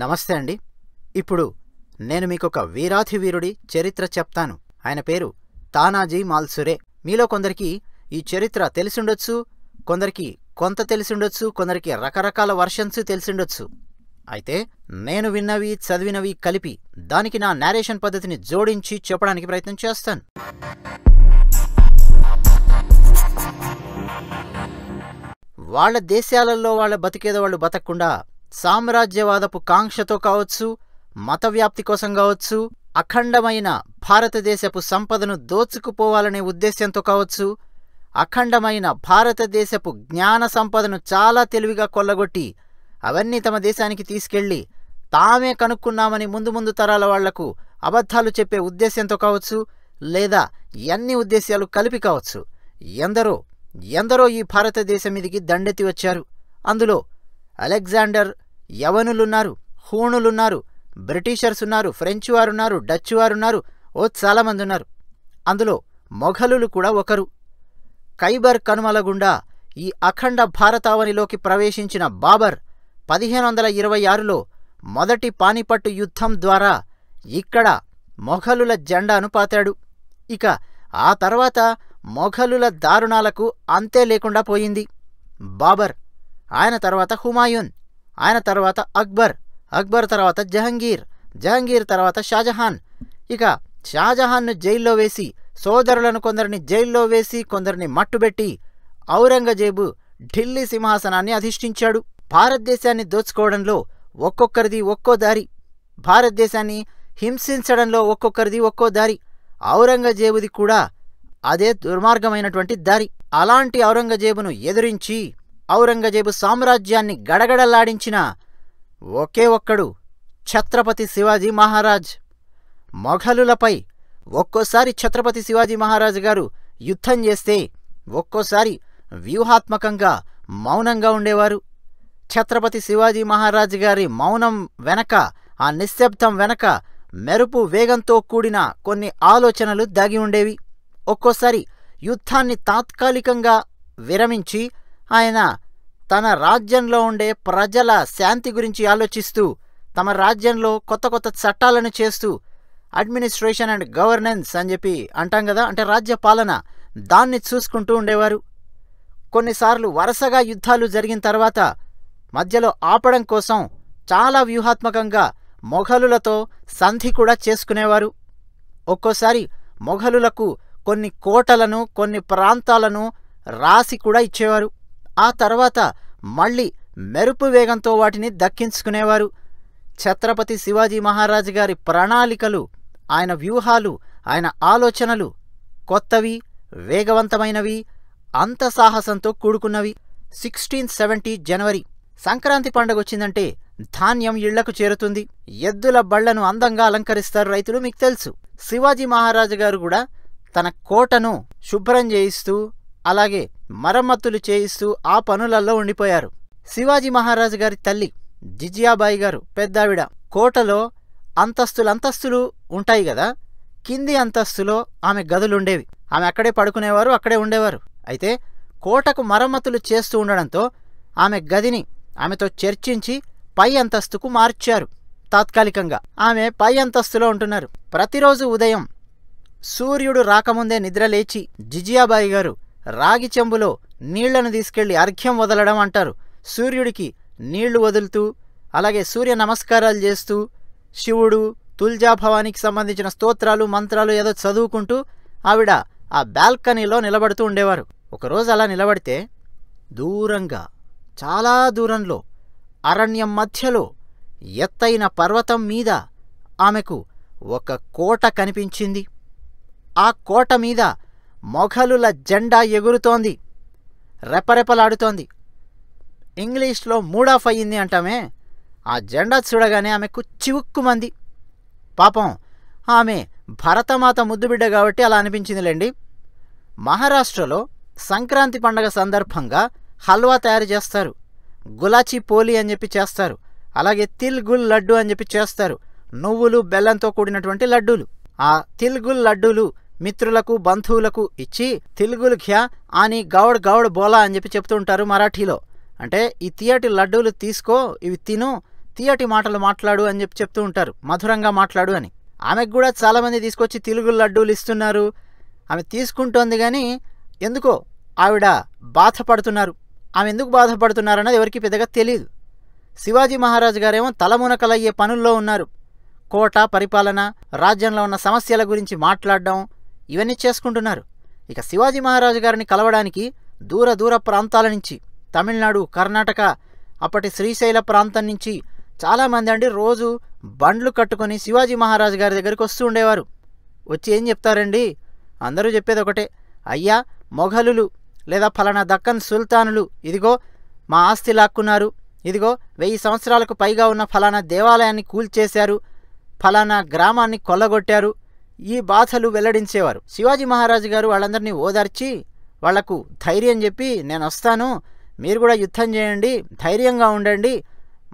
నమస్తే అండి ఇప్పుడు నేను మీకొక వీరాధి వీరుడి చరిత్ర చెప్తాను ఆయన పేరు తానాజీ మాల్సురే మీలో కొందరికి ఈ చరిత్ర తెలిసిండొచ్చు కొందరికి కొంత తెలిసిండొచ్చు కొందరికి రకరకాల వర్షన్స్ తెలిసిండొచ్చు అయితే నేను విన్నవి చదివినవి కలిపి దానికి నా నేరేషన్ పద్ధతిని జోడించి చెప్పడానికి ప్రయత్నం చేస్తాను వాళ్ళ దేశాలలో వాళ్ళ బతికేదో వాళ్ళు బతకకుండా సామ్రాజ్యవాదపు కాంక్షతో కావచ్చు మతవ్యాప్తి కోసం కావచ్చు అఖండమైన భారతదేశపు సంపదను దోచుకుపోవాలనే ఉద్దేశ్యంతో కావచ్చు అఖండమైన భారతదేశపు జ్ఞాన సంపదను చాలా తెలివిగా కొల్లగొట్టి అవన్నీ తమ దేశానికి తీసుకెళ్లి తామే కనుక్కున్నామని ముందు ముందు తరాల వాళ్లకు అబద్ధాలు చెప్పే ఉద్దేశ్యంతో కావచ్చు లేదా ఎన్ని ఉద్దేశ్యాలు కలిపి కావచ్చు ఎందరో ఎందరో ఈ భారతదేశం మీదికి దండెత్తి వచ్చారు అందులో అలెగ్జాండర్ యవనులున్నారు హూణులున్నారు బ్రిటిషర్స్ ఉన్నారు ఫ్రెంచ్ వారున్నారు డచ్ వారున్నారు ఓ చాలామంది ఉన్నారు అందులో మొఘలులు కూడా ఒకరు ఖైబర్ కనుమల గుండా ఈ అఖండ భారతావనిలోకి ప్రవేశించిన బాబర్ పదిహేను వందల ఇరవై ఆరులో మొదటి పానిపట్టు యుద్ధం ద్వారా ఇక్కడ మొఘలుల జెండాను పాతాడు ఇక ఆ తర్వాత మొఘలుల దారుణాలకు అంతే లేకుండా పోయింది బాబర్ ఆయన తర్వాత హుమాయూన్ ఆయన తర్వాత అక్బర్ అక్బర్ తర్వాత జహంగీర్ జహంగీర్ తర్వాత షాజహాన్ ఇక షాజహాన్ను జైల్లో వేసి సోదరులను కొందరిని జైల్లో వేసి కొందరిని మట్టుబెట్టి ఔరంగజేబు ఢిల్లీ సింహాసనాన్ని అధిష్ఠించాడు భారతదేశాన్ని దోచుకోవడంలో ఒక్కొక్కరిది ఒక్కో దారి భారతదేశాన్ని హింసించడంలో ఒక్కొక్కరిది ఒక్కో దారి ఔరంగజేబుది కూడా అదే దుర్మార్గమైనటువంటి దారి అలాంటి ఔరంగజేబును ఎదిరించి ఔరంగజేబు సామ్రాజ్యాన్ని గడగడలాడించిన ఒకే ఒక్కడు ఛత్రపతి శివాజీ మహారాజ్ మొఘలులపై ఒక్కోసారి ఛత్రపతి శివాజీ మహారాజు గారు యుద్ధం చేస్తే ఒక్కోసారి వ్యూహాత్మకంగా మౌనంగా ఉండేవారు ఛత్రపతి శివాజీ మహారాజు గారి మౌనం వెనక ఆ నిశ్శబ్దం వెనక మెరుపు వేగంతో కూడిన కొన్ని ఆలోచనలు దాగి ఉండేవి ఒక్కోసారి యుద్ధాన్ని తాత్కాలికంగా విరమించి ఆయన తన రాజ్యంలో ఉండే ప్రజల శాంతి గురించి ఆలోచిస్తూ తమ రాజ్యంలో కొత్త కొత్త చట్టాలను చేస్తూ అడ్మినిస్ట్రేషన్ అండ్ గవర్నెన్స్ అని చెప్పి అంటాం కదా అంటే రాజ్యపాలన దాన్ని చూసుకుంటూ ఉండేవారు కొన్నిసార్లు వరుసగా యుద్ధాలు జరిగిన తర్వాత మధ్యలో ఆపడం కోసం చాలా వ్యూహాత్మకంగా మొఘలులతో సంధి కూడా చేసుకునేవారు ఒక్కోసారి మొఘలులకు కొన్ని కోటలను కొన్ని ప్రాంతాలను రాసి కూడా ఇచ్చేవారు ఆ తర్వాత మళ్ళీ మెరుపు వేగంతో వాటిని దక్కించుకునేవారు ఛత్రపతి శివాజీ మహారాజ్ గారి ప్రణాళికలు ఆయన వ్యూహాలు ఆయన ఆలోచనలు కొత్తవి వేగవంతమైనవి అంత సాహసంతో కూడుకున్నవి సిక్స్టీన్ సెవెంటీ జనవరి సంక్రాంతి పండగ వచ్చిందంటే ధాన్యం ఇళ్లకు చేరుతుంది ఎద్దుల బళ్లను అందంగా అలంకరిస్తారు రైతులు మీకు తెలుసు శివాజీ మహారాజు గారు కూడా తన కోటను శుభ్రం చేయిస్తూ అలాగే మరమ్మతులు చేయిస్తూ ఆ పనులలో ఉండిపోయారు శివాజీ మహారాజు గారి తల్లి జిజియాబాయి గారు పెద్దావిడ కోటలో అంతస్తులంతస్తులు ఉంటాయి గదా కింది అంతస్తులో ఆమె గదులుండేవి ఆమె అక్కడే పడుకునేవారు అక్కడే ఉండేవారు అయితే కోటకు మరమ్మతులు చేస్తూ ఉండడంతో ఆమె గదిని ఆమెతో చర్చించి పై అంతస్తుకు మార్చారు తాత్కాలికంగా ఆమె పై అంతస్తులో ఉంటున్నారు ప్రతిరోజు ఉదయం సూర్యుడు రాకముందే నిద్రలేచి జిజియాబాయి గారు రాగి చెంబులో నీళ్లను తీసుకెళ్లి అర్ఘ్యం వదలడం అంటారు సూర్యుడికి నీళ్లు వదులుతూ అలాగే సూర్య నమస్కారాలు చేస్తూ శివుడు తుల్జాభవానికి సంబంధించిన స్తోత్రాలు మంత్రాలు ఏదో చదువుకుంటూ ఆవిడ ఆ బాల్కనీలో నిలబడుతూ ఉండేవారు ఒకరోజు అలా నిలబడితే దూరంగా చాలా దూరంలో అరణ్యం మధ్యలో ఎత్తైన పర్వతం మీద ఆమెకు ఒక కోట కనిపించింది ఆ కోట మీద మొఘలుల జెండా ఎగురుతోంది రెపరెపలాడుతోంది ఇంగ్లీష్లో మూడాఫ్ అయ్యింది అంటామే ఆ జెండా చూడగానే ఆమెకు చివుక్కుమంది పాపం ఆమె భరతమాత ముద్దుబిడ్డ కాబట్టి అలా అనిపించిందిలేండి మహారాష్ట్రలో సంక్రాంతి పండగ సందర్భంగా హల్వా తయారు చేస్తారు గులాచీ పోలి అని చెప్పి చేస్తారు అలాగే తిల్గుల్ లడ్డు అని చెప్పి చేస్తారు నువ్వులు బెల్లంతో కూడినటువంటి లడ్డూలు ఆ తిల్గుల్ లడ్డూలు మిత్రులకు బంధువులకు ఇచ్చి తెలుగులు ఖ్యా అని గౌడ్ గౌడ్ బోలా అని చెప్పి చెప్తూ ఉంటారు మరాఠీలో అంటే ఈ తీయటి లడ్డూలు తీసుకో ఇవి తిను తీయటి మాటలు మాట్లాడు అని చెప్పి చెప్తూ ఉంటారు మధురంగా మాట్లాడు అని ఆమెకు కూడా చాలామంది తీసుకొచ్చి తెలుగు లడ్డూలు ఇస్తున్నారు ఆమె తీసుకుంటోంది కానీ ఎందుకో ఆవిడ బాధపడుతున్నారు ఆమె ఎందుకు బాధపడుతున్నారు అన్నది ఎవరికి పెద్దగా తెలియదు శివాజీ మహారాజు గారేమో తలమునకలయ్యే పనుల్లో ఉన్నారు కోట పరిపాలన రాజ్యంలో ఉన్న సమస్యల గురించి మాట్లాడడం ఇవన్నీ చేసుకుంటున్నారు ఇక శివాజీ మహారాజు గారిని కలవడానికి దూర దూర ప్రాంతాల నుంచి తమిళనాడు కర్ణాటక అప్పటి శ్రీశైల ప్రాంతం నుంచి చాలామంది అండి రోజు బండ్లు కట్టుకొని శివాజీ మహారాజు గారి దగ్గరికి వస్తూ ఉండేవారు వచ్చి ఏం చెప్తారండి అందరూ చెప్పేది ఒకటే అయ్యా మొఘలులు లేదా ఫలానా దక్కన్ సుల్తానులు ఇదిగో మా ఆస్తి లాక్కున్నారు ఇదిగో వెయ్యి సంవత్సరాలకు పైగా ఉన్న ఫలానా దేవాలయాన్ని కూల్చేశారు ఫలానా గ్రామాన్ని కొల్లగొట్టారు ఈ బాధలు వెల్లడించేవారు శివాజీ మహారాజు గారు వాళ్ళందరినీ ఓదార్చి వాళ్లకు ధైర్యం చెప్పి నేను వస్తాను మీరు కూడా యుద్ధం చేయండి ధైర్యంగా ఉండండి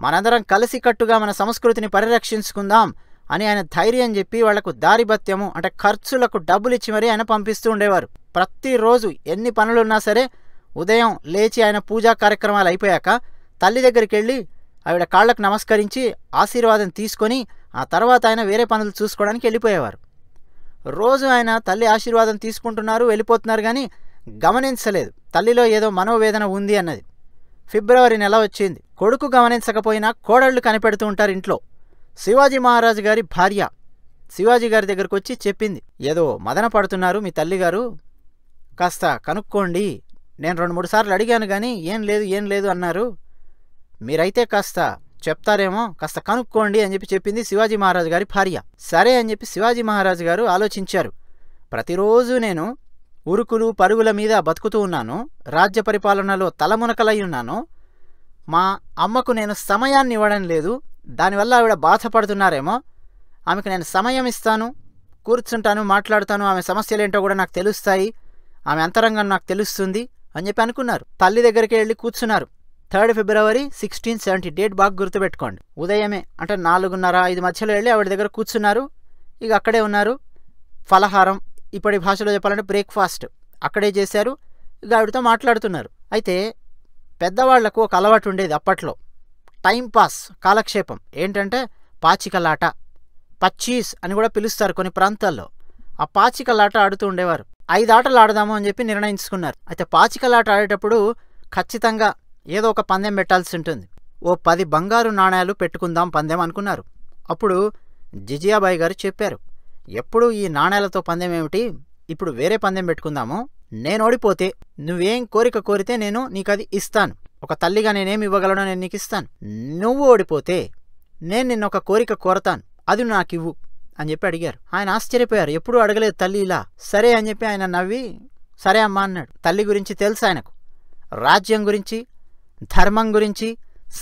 మనందరం కలిసికట్టుగా మన సంస్కృతిని పరిరక్షించుకుందాం అని ఆయన ధైర్యం చెప్పి వాళ్లకు దారిభత్యము అంటే ఖర్చులకు డబ్బులు ఇచ్చి మరీ ఆయన పంపిస్తూ ఉండేవారు ప్రతిరోజు ఎన్ని పనులున్నా సరే ఉదయం లేచి ఆయన పూజా కార్యక్రమాలు అయిపోయాక తల్లి దగ్గరికి వెళ్ళి ఆవిడ కాళ్లకు నమస్కరించి ఆశీర్వాదం తీసుకొని ఆ తర్వాత ఆయన వేరే పనులు చూసుకోవడానికి వెళ్ళిపోయేవారు రోజు ఆయన తల్లి ఆశీర్వాదం తీసుకుంటున్నారు వెళ్ళిపోతున్నారు కానీ గమనించలేదు తల్లిలో ఏదో మనోవేదన ఉంది అన్నది ఫిబ్రవరి నెల వచ్చింది కొడుకు గమనించకపోయినా కోడళ్ళు కనిపెడుతూ ఉంటారు ఇంట్లో శివాజీ మహారాజు గారి భార్య శివాజీ గారి దగ్గరకు వచ్చి చెప్పింది ఏదో మదన పడుతున్నారు మీ తల్లిగారు కాస్త కనుక్కోండి నేను రెండు మూడు సార్లు అడిగాను కానీ ఏం లేదు ఏం లేదు అన్నారు మీరైతే కాస్త చెప్తారేమో కాస్త కనుక్కోండి అని చెప్పి చెప్పింది శివాజీ మహారాజు గారి భార్య సరే అని చెప్పి శివాజీ మహారాజు గారు ఆలోచించారు ప్రతిరోజు నేను ఉరుకులు పరుగుల మీద బతుకుతూ ఉన్నాను రాజ్య పరిపాలనలో తలమునకలై ఉన్నాను మా అమ్మకు నేను సమయాన్ని ఇవ్వడం లేదు దానివల్ల ఆవిడ బాధపడుతున్నారేమో ఆమెకు నేను సమయం ఇస్తాను కూర్చుంటాను మాట్లాడుతాను ఆమె సమస్యలేంటో కూడా నాకు తెలుస్తాయి ఆమె అంతరంగం నాకు తెలుస్తుంది అని చెప్పి అనుకున్నారు తల్లి దగ్గరికి వెళ్ళి కూర్చున్నారు థర్డ్ ఫిబ్రవరి సిక్స్టీన్ సెవెంటీ డేట్ బాగా గుర్తుపెట్టుకోండి ఉదయమే అంటే నాలుగున్నర ఐదు మధ్యలో వెళ్ళి ఆవిడ దగ్గర కూర్చున్నారు ఇక అక్కడే ఉన్నారు ఫలహారం ఇప్పటి భాషలో చెప్పాలంటే బ్రేక్ఫాస్ట్ అక్కడే చేశారు ఇక ఆవిడతో మాట్లాడుతున్నారు అయితే పెద్దవాళ్లకు ఒక అలవాటు ఉండేది అప్పట్లో టైంపాస్ కాలక్షేపం ఏంటంటే పాచికలాట పచ్చీస్ అని కూడా పిలుస్తారు కొన్ని ప్రాంతాల్లో ఆ పాచికలాట ఆడుతూ ఉండేవారు ఐదు ఆటలు ఆడదాము అని చెప్పి నిర్ణయించుకున్నారు అయితే పాచికలాట ఆడేటప్పుడు ఖచ్చితంగా ఏదో ఒక పందెం పెట్టాల్సి ఉంటుంది ఓ పది బంగారు నాణ్యాలు పెట్టుకుందాం పందెం అనుకున్నారు అప్పుడు జిజియాబాయి గారు చెప్పారు ఎప్పుడు ఈ నాణ్యాలతో పందెం ఏమిటి ఇప్పుడు వేరే పందెం పెట్టుకుందాము నేను ఓడిపోతే నువ్వేం కోరిక కోరితే నేను నీకది ఇస్తాను ఒక తల్లిగా నేనేమి ఇవ్వగలను నేను నీకు ఇస్తాను నువ్వు ఓడిపోతే నేను నిన్న ఒక కోరిక కోరతాను అది నాకు ఇవ్వు అని చెప్పి అడిగారు ఆయన ఆశ్చర్యపోయారు ఎప్పుడూ అడగలేదు తల్లి ఇలా సరే అని చెప్పి ఆయన నవ్వి సరే అమ్మా అన్నాడు తల్లి గురించి తెలుసు ఆయనకు రాజ్యం గురించి ధర్మం గురించి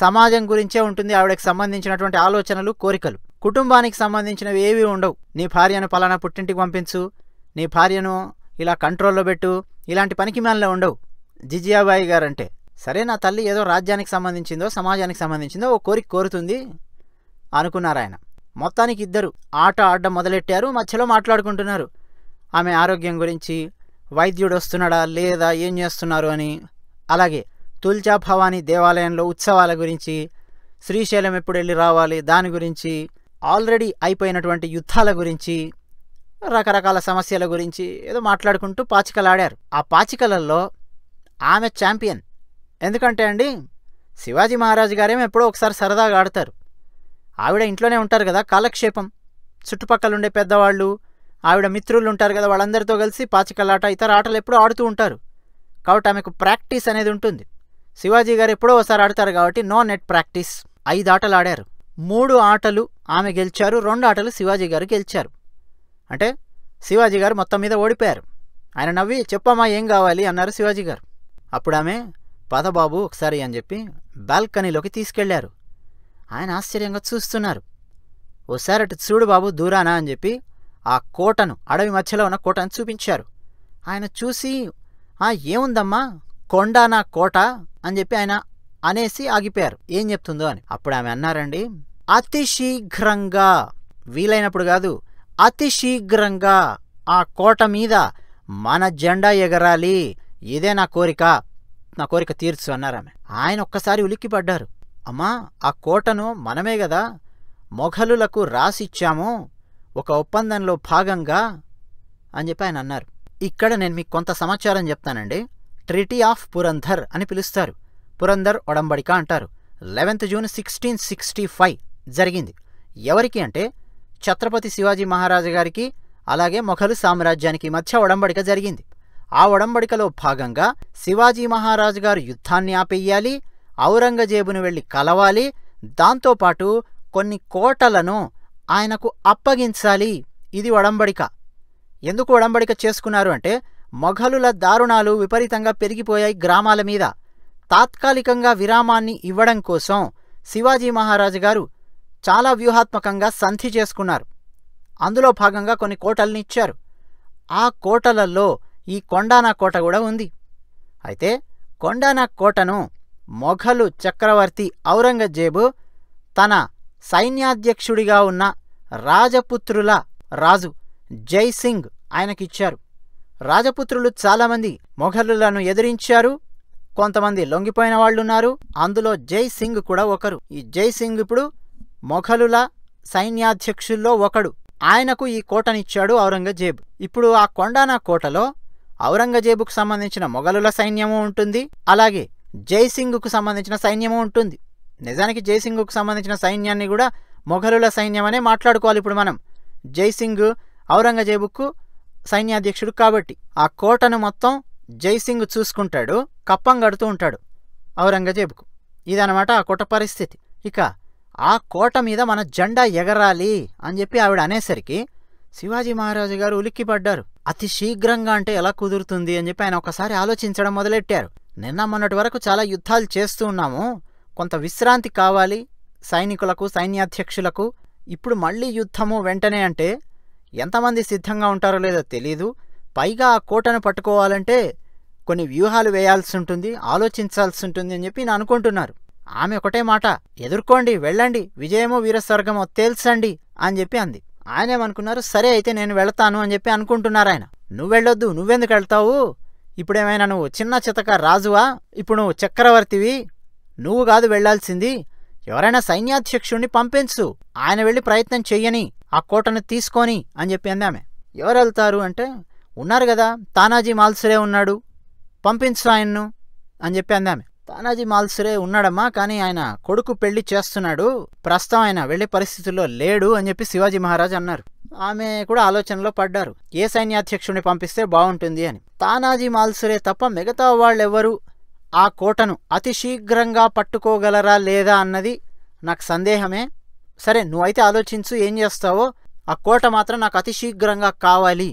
సమాజం గురించే ఉంటుంది ఆవిడకి సంబంధించినటువంటి ఆలోచనలు కోరికలు కుటుంబానికి సంబంధించినవి ఏవి ఉండవు నీ భార్యను పలానా పుట్టింటికి పంపించు నీ భార్యను ఇలా కంట్రోల్లో పెట్టు ఇలాంటి పనికి మనలో ఉండవు జిజియాబాయి గారు అంటే సరే నా తల్లి ఏదో రాజ్యానికి సంబంధించిందో సమాజానికి సంబంధించిందో ఓ కోరిక కోరుతుంది అనుకున్నారు ఆయన మొత్తానికి ఇద్దరు ఆట ఆడడం మొదలెట్టారు మధ్యలో మాట్లాడుకుంటున్నారు ఆమె ఆరోగ్యం గురించి వైద్యుడు వస్తున్నాడా లేదా ఏం చేస్తున్నారు అని అలాగే తుల్జా భవానీ దేవాలయంలో ఉత్సవాల గురించి శ్రీశైలం ఎప్పుడు వెళ్ళి రావాలి దాని గురించి ఆల్రెడీ అయిపోయినటువంటి యుద్ధాల గురించి రకరకాల సమస్యల గురించి ఏదో మాట్లాడుకుంటూ పాచికలాడారు ఆ పాచికలలో ఆమె ఛాంపియన్ ఎందుకంటే అండి శివాజీ మహారాజు గారేమో ఎప్పుడో ఒకసారి సరదాగా ఆడతారు ఆవిడ ఇంట్లోనే ఉంటారు కదా కాలక్షేపం చుట్టుపక్కల ఉండే పెద్దవాళ్ళు ఆవిడ మిత్రులు ఉంటారు కదా వాళ్ళందరితో కలిసి పాచికలాట ఇతర ఆటలు ఎప్పుడూ ఆడుతూ ఉంటారు కాబట్టి ఆమెకు ప్రాక్టీస్ అనేది ఉంటుంది శివాజీ గారు ఎప్పుడో ఒకసారి ఆడతారు కాబట్టి నో నెట్ ప్రాక్టీస్ ఐదు ఆటలు ఆడారు మూడు ఆటలు ఆమె గెలిచారు రెండు ఆటలు శివాజీ గారు గెలిచారు అంటే శివాజీ గారు మొత్తం మీద ఓడిపోయారు ఆయన నవ్వి చెప్పమ్మా ఏం కావాలి అన్నారు శివాజీ గారు అప్పుడు ఆమె పదబాబు ఒకసారి అని చెప్పి బాల్కనీలోకి తీసుకెళ్లారు ఆయన ఆశ్చర్యంగా చూస్తున్నారు ఓసారి అటు చూడు బాబు దూరానా అని చెప్పి ఆ కోటను అడవి మధ్యలో ఉన్న కోటను చూపించారు ఆయన చూసి ఆ ఏముందమ్మా కొండ నా కోట అని చెప్పి ఆయన అనేసి ఆగిపోయారు ఏం చెప్తుందో అని అప్పుడు ఆమె అన్నారండి అతి శీఘ్రంగా వీలైనప్పుడు కాదు అతి శీఘ్రంగా ఆ కోట మీద మన జెండా ఎగరాలి ఇదే నా కోరిక నా కోరిక తీర్చు అన్నారు ఆమె ఆయన ఒక్కసారి ఉలిక్కిపడ్డారు అమ్మా ఆ కోటను మనమే కదా మొఘలులకు రాసిచ్చాము ఒక ఒప్పందంలో భాగంగా అని చెప్పి ఆయన అన్నారు ఇక్కడ నేను మీకు కొంత సమాచారం చెప్తానండి ట్రిటీ ఆఫ్ పురంధర్ అని పిలుస్తారు పురంధర్ ఒడంబడిక అంటారు eleventh June sixteen sixty five జరిగింది ఎవరికి అంటే ఛత్రపతి శివాజీ మహారాజు గారికి అలాగే మొఘలు సామ్రాజ్యానికి మధ్య ఒడంబడిక జరిగింది ఆ ఒడంబడికలో భాగంగా శివాజీ మహారాజు గారు యుద్ధాన్ని ఆపేయాలి ఔరంగజేబును వెళ్ళి కలవాలి దాంతోపాటు కొన్ని కోటలను ఆయనకు అప్పగించాలి ఇది ఒడంబడిక ఎందుకు ఒడంబడిక చేసుకున్నారు అంటే మొఘలుల దారుణాలు విపరీతంగా పెరిగిపోయాయి గ్రామాల మీద తాత్కాలికంగా విరామాన్ని ఇవ్వడం కోసం శివాజీ మహారాజు గారు చాలా వ్యూహాత్మకంగా సంధి చేసుకున్నారు అందులో భాగంగా కొన్ని కోటల్ని ఇచ్చారు ఆ కోటలలో ఈ కొండానా కోట కూడా ఉంది అయితే కొండానా కోటను మొఘలు చక్రవర్తి ఔరంగజేబు తన సైన్యాధ్యక్షుడిగా ఉన్న రాజపుత్రుల రాజు జైసింగ్ ఆయనకిచ్చారు రాజపుత్రులు చాలామంది మొఘలులను ఎదిరించారు కొంతమంది లొంగిపోయిన వాళ్ళున్నారు అందులో జై సింగ్ కూడా ఒకరు ఈ జై సింగ్ ఇప్పుడు మొఘలుల సైన్యాధ్యక్షుల్లో ఒకడు ఆయనకు ఈ కోటనిచ్చాడు ఔరంగజేబు ఇప్పుడు ఆ కొండానా కోటలో ఔరంగజేబుకు సంబంధించిన మొఘలుల సైన్యము ఉంటుంది అలాగే జైసింగ్కు సంబంధించిన సైన్యము ఉంటుంది నిజానికి జైసింగ్కు సంబంధించిన సైన్యాన్ని కూడా మొఘలుల సైన్యమనే మాట్లాడుకోవాలి ఇప్పుడు మనం జైసింగ్ ఔరంగజేబుకు సైన్యాధ్యక్షుడు కాబట్టి ఆ కోటను మొత్తం జైసింగ్ చూసుకుంటాడు కప్పం కడుతూ ఉంటాడు ఔరంగజేబుకు ఇదనమాట ఆ కోట పరిస్థితి ఇక ఆ కోట మీద మన జెండా ఎగరాలి అని చెప్పి ఆవిడ అనేసరికి శివాజీ మహారాజు గారు ఉలిక్కిపడ్డారు అతి శీఘ్రంగా అంటే ఎలా కుదురుతుంది అని చెప్పి ఆయన ఒకసారి ఆలోచించడం మొదలెట్టారు నిన్న మొన్నటి వరకు చాలా యుద్ధాలు చేస్తూ ఉన్నాము కొంత విశ్రాంతి కావాలి సైనికులకు సైన్యాధ్యక్షులకు ఇప్పుడు మళ్ళీ యుద్ధము వెంటనే అంటే ఎంతమంది సిద్ధంగా ఉంటారో లేదో తెలీదు పైగా ఆ కోటను పట్టుకోవాలంటే కొన్ని వ్యూహాలు వేయాల్సి ఉంటుంది ఆలోచించాల్సి ఉంటుంది అని చెప్పి నేను అనుకుంటున్నారు ఆమె ఒకటే మాట ఎదుర్కోండి వెళ్ళండి విజయమో వీరస్వర్గమో తేల్చండి అని చెప్పి అంది ఆయనేమనుకున్నారు సరే అయితే నేను వెళతాను అని చెప్పి అనుకుంటున్నారు ఆయన నువ్వు వెళ్ళొద్దు నువ్వెందుకు వెళ్తావు ఇప్పుడేమైనా నువ్వు చిన్న చితక రాజువా ఇప్పుడు నువ్వు చక్రవర్తివి నువ్వు కాదు వెళ్లాల్సింది ఎవరైనా సైన్యాధ్యక్షుణ్ణి పంపించు ఆయన వెళ్ళి ప్రయత్నం చెయ్యని ఆ కోటను తీసుకొని అని చెప్పి అందామె ఎవరు వెళ్తారు అంటే ఉన్నారు కదా తానాజీ మాల్సురే ఉన్నాడు పంపించు ఆయన్ను అని చెప్పి అందామె తానాజీ మాల్సురే ఉన్నాడమ్మా కానీ ఆయన కొడుకు పెళ్లి చేస్తున్నాడు ప్రస్తుతం ఆయన వెళ్లే పరిస్థితుల్లో లేడు అని చెప్పి శివాజీ మహారాజ్ అన్నారు ఆమె కూడా ఆలోచనలో పడ్డారు ఏ సైన్యాధ్యక్షుడిని పంపిస్తే బాగుంటుంది అని తానాజీ మాల్సురే తప్ప మిగతా వాళ్ళెవ్వరూ ఆ కోటను అతి శీఘ్రంగా పట్టుకోగలరా లేదా అన్నది నాకు సందేహమే సరే నువ్వైతే ఆలోచించు ఏం చేస్తావో ఆ కోట మాత్రం నాకు అతి శీఘ్రంగా కావాలి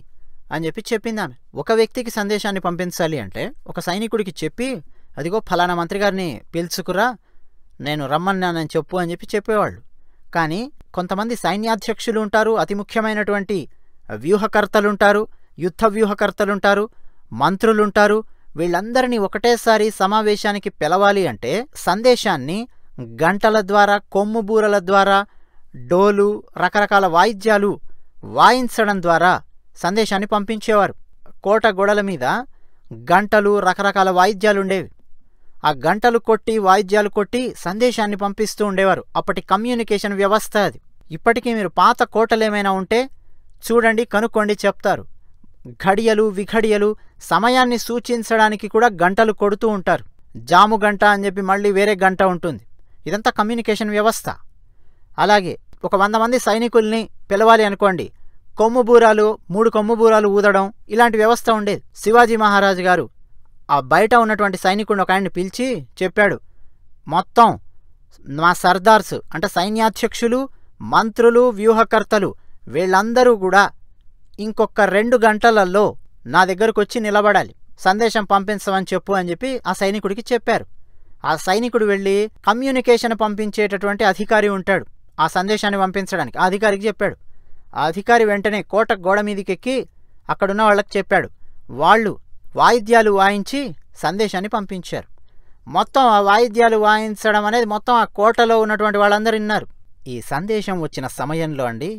అని చెప్పి చెప్పింది ఆమె ఒక వ్యక్తికి సందేశాన్ని పంపించాలి అంటే ఒక సైనికుడికి చెప్పి అదిగో ఫలానా మంత్రి గారిని పిలుచుకురా నేను రమ్మన్నానని చెప్పు అని చెప్పి చెప్పేవాళ్ళు కానీ కొంతమంది సైన్యాధ్యక్షులు ఉంటారు అతి ముఖ్యమైనటువంటి వ్యూహకర్తలుంటారు యుద్ధ వ్యూహకర్తలుంటారు మంత్రులుంటారు వీళ్ళందరినీ ఒకటేసారి సమావేశానికి పిలవాలి అంటే సందేశాన్ని గంటల ద్వారా కొమ్ముబూరల ద్వారా డోలు రకరకాల వాయిద్యాలు వాయించడం ద్వారా సందేశాన్ని పంపించేవారు కోట గొడల మీద గంటలు రకరకాల వాయిద్యాలు ఉండేవి ఆ గంటలు కొట్టి వాయిద్యాలు కొట్టి సందేశాన్ని పంపిస్తూ ఉండేవారు అప్పటి కమ్యూనికేషన్ వ్యవస్థ అది ఇప్పటికీ మీరు పాత కోటలేమైనా ఉంటే చూడండి కనుక్కోండి చెప్తారు ఘడియలు విఘడియలు సమయాన్ని సూచించడానికి కూడా గంటలు కొడుతూ ఉంటారు జాము గంట అని చెప్పి మళ్ళీ వేరే గంట ఉంటుంది ఇదంతా కమ్యూనికేషన్ వ్యవస్థ అలాగే ఒక వంద మంది సైనికుల్ని పిలవాలి అనుకోండి కొమ్ము బూరాలు మూడు కొమ్ము బూరాలు ఊదడం ఇలాంటి వ్యవస్థ ఉండేది శివాజీ మహారాజు గారు ఆ బయట ఉన్నటువంటి సైనికుడిని ఒక ఆయన్ని పిలిచి చెప్పాడు మొత్తం మా సర్దార్స్ అంటే సైన్యాధ్యక్షులు మంత్రులు వ్యూహకర్తలు వీళ్ళందరూ కూడా ఇంకొక రెండు గంటలలో నా దగ్గరకు వచ్చి నిలబడాలి సందేశం పంపించమని చెప్పు అని చెప్పి ఆ సైనికుడికి చెప్పారు ఆ సైనికుడు వెళ్ళి కమ్యూనికేషన్ పంపించేటటువంటి అధికారి ఉంటాడు ఆ సందేశాన్ని పంపించడానికి ఆ అధికారికి చెప్పాడు ఆ అధికారి వెంటనే కోట గోడ మీదకెక్కి అక్కడున్న వాళ్ళకి చెప్పాడు వాళ్ళు వాయిద్యాలు వాయించి సందేశాన్ని పంపించారు మొత్తం ఆ వాయిద్యాలు వాయించడం అనేది మొత్తం ఆ కోటలో ఉన్నటువంటి వాళ్ళందరూ విన్నారు ఈ సందేశం వచ్చిన సమయంలో అండి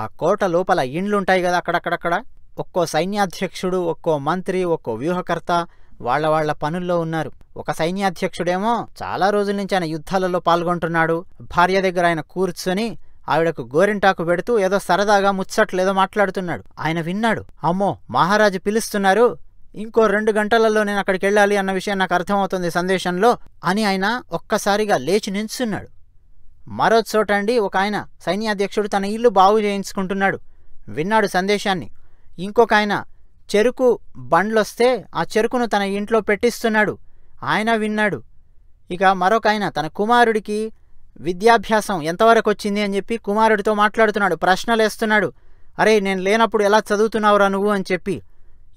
ఆ కోట లోపల ఇండ్లుంటాయి కదా అక్కడక్కడక్కడ ఒక్కో సైన్యాధ్యక్షుడు ఒక్కో మంత్రి ఒక్కో వ్యూహకర్త వాళ్ల వాళ్ల పనుల్లో ఉన్నారు ఒక సైన్యాధ్యక్షుడేమో చాలా రోజుల నుంచి ఆయన యుద్ధాలలో పాల్గొంటున్నాడు భార్య దగ్గర ఆయన కూర్చొని ఆవిడకు గోరింటాకు పెడుతూ ఏదో సరదాగా ముచ్చట్లేదో మాట్లాడుతున్నాడు ఆయన విన్నాడు అమ్మో మహారాజు పిలుస్తున్నారు ఇంకో రెండు గంటలలో నేను అక్కడికి వెళ్ళాలి అన్న విషయం నాకు అర్థమవుతుంది సందేశంలో అని ఆయన ఒక్కసారిగా లేచి నించున్నాడు మరో చోటండి ఒక ఆయన సైన్యాధ్యక్షుడు తన ఇల్లు బాగు చేయించుకుంటున్నాడు విన్నాడు సందేశాన్ని ఇంకొక ఆయన చెరుకు బండ్లొస్తే ఆ చెరుకును తన ఇంట్లో పెట్టిస్తున్నాడు ఆయన విన్నాడు ఇక మరొక ఆయన తన కుమారుడికి విద్యాభ్యాసం ఎంతవరకు వచ్చింది అని చెప్పి కుమారుడితో మాట్లాడుతున్నాడు ప్రశ్నలు వేస్తున్నాడు అరే నేను లేనప్పుడు ఎలా చదువుతున్నావురా నువ్వు అని చెప్పి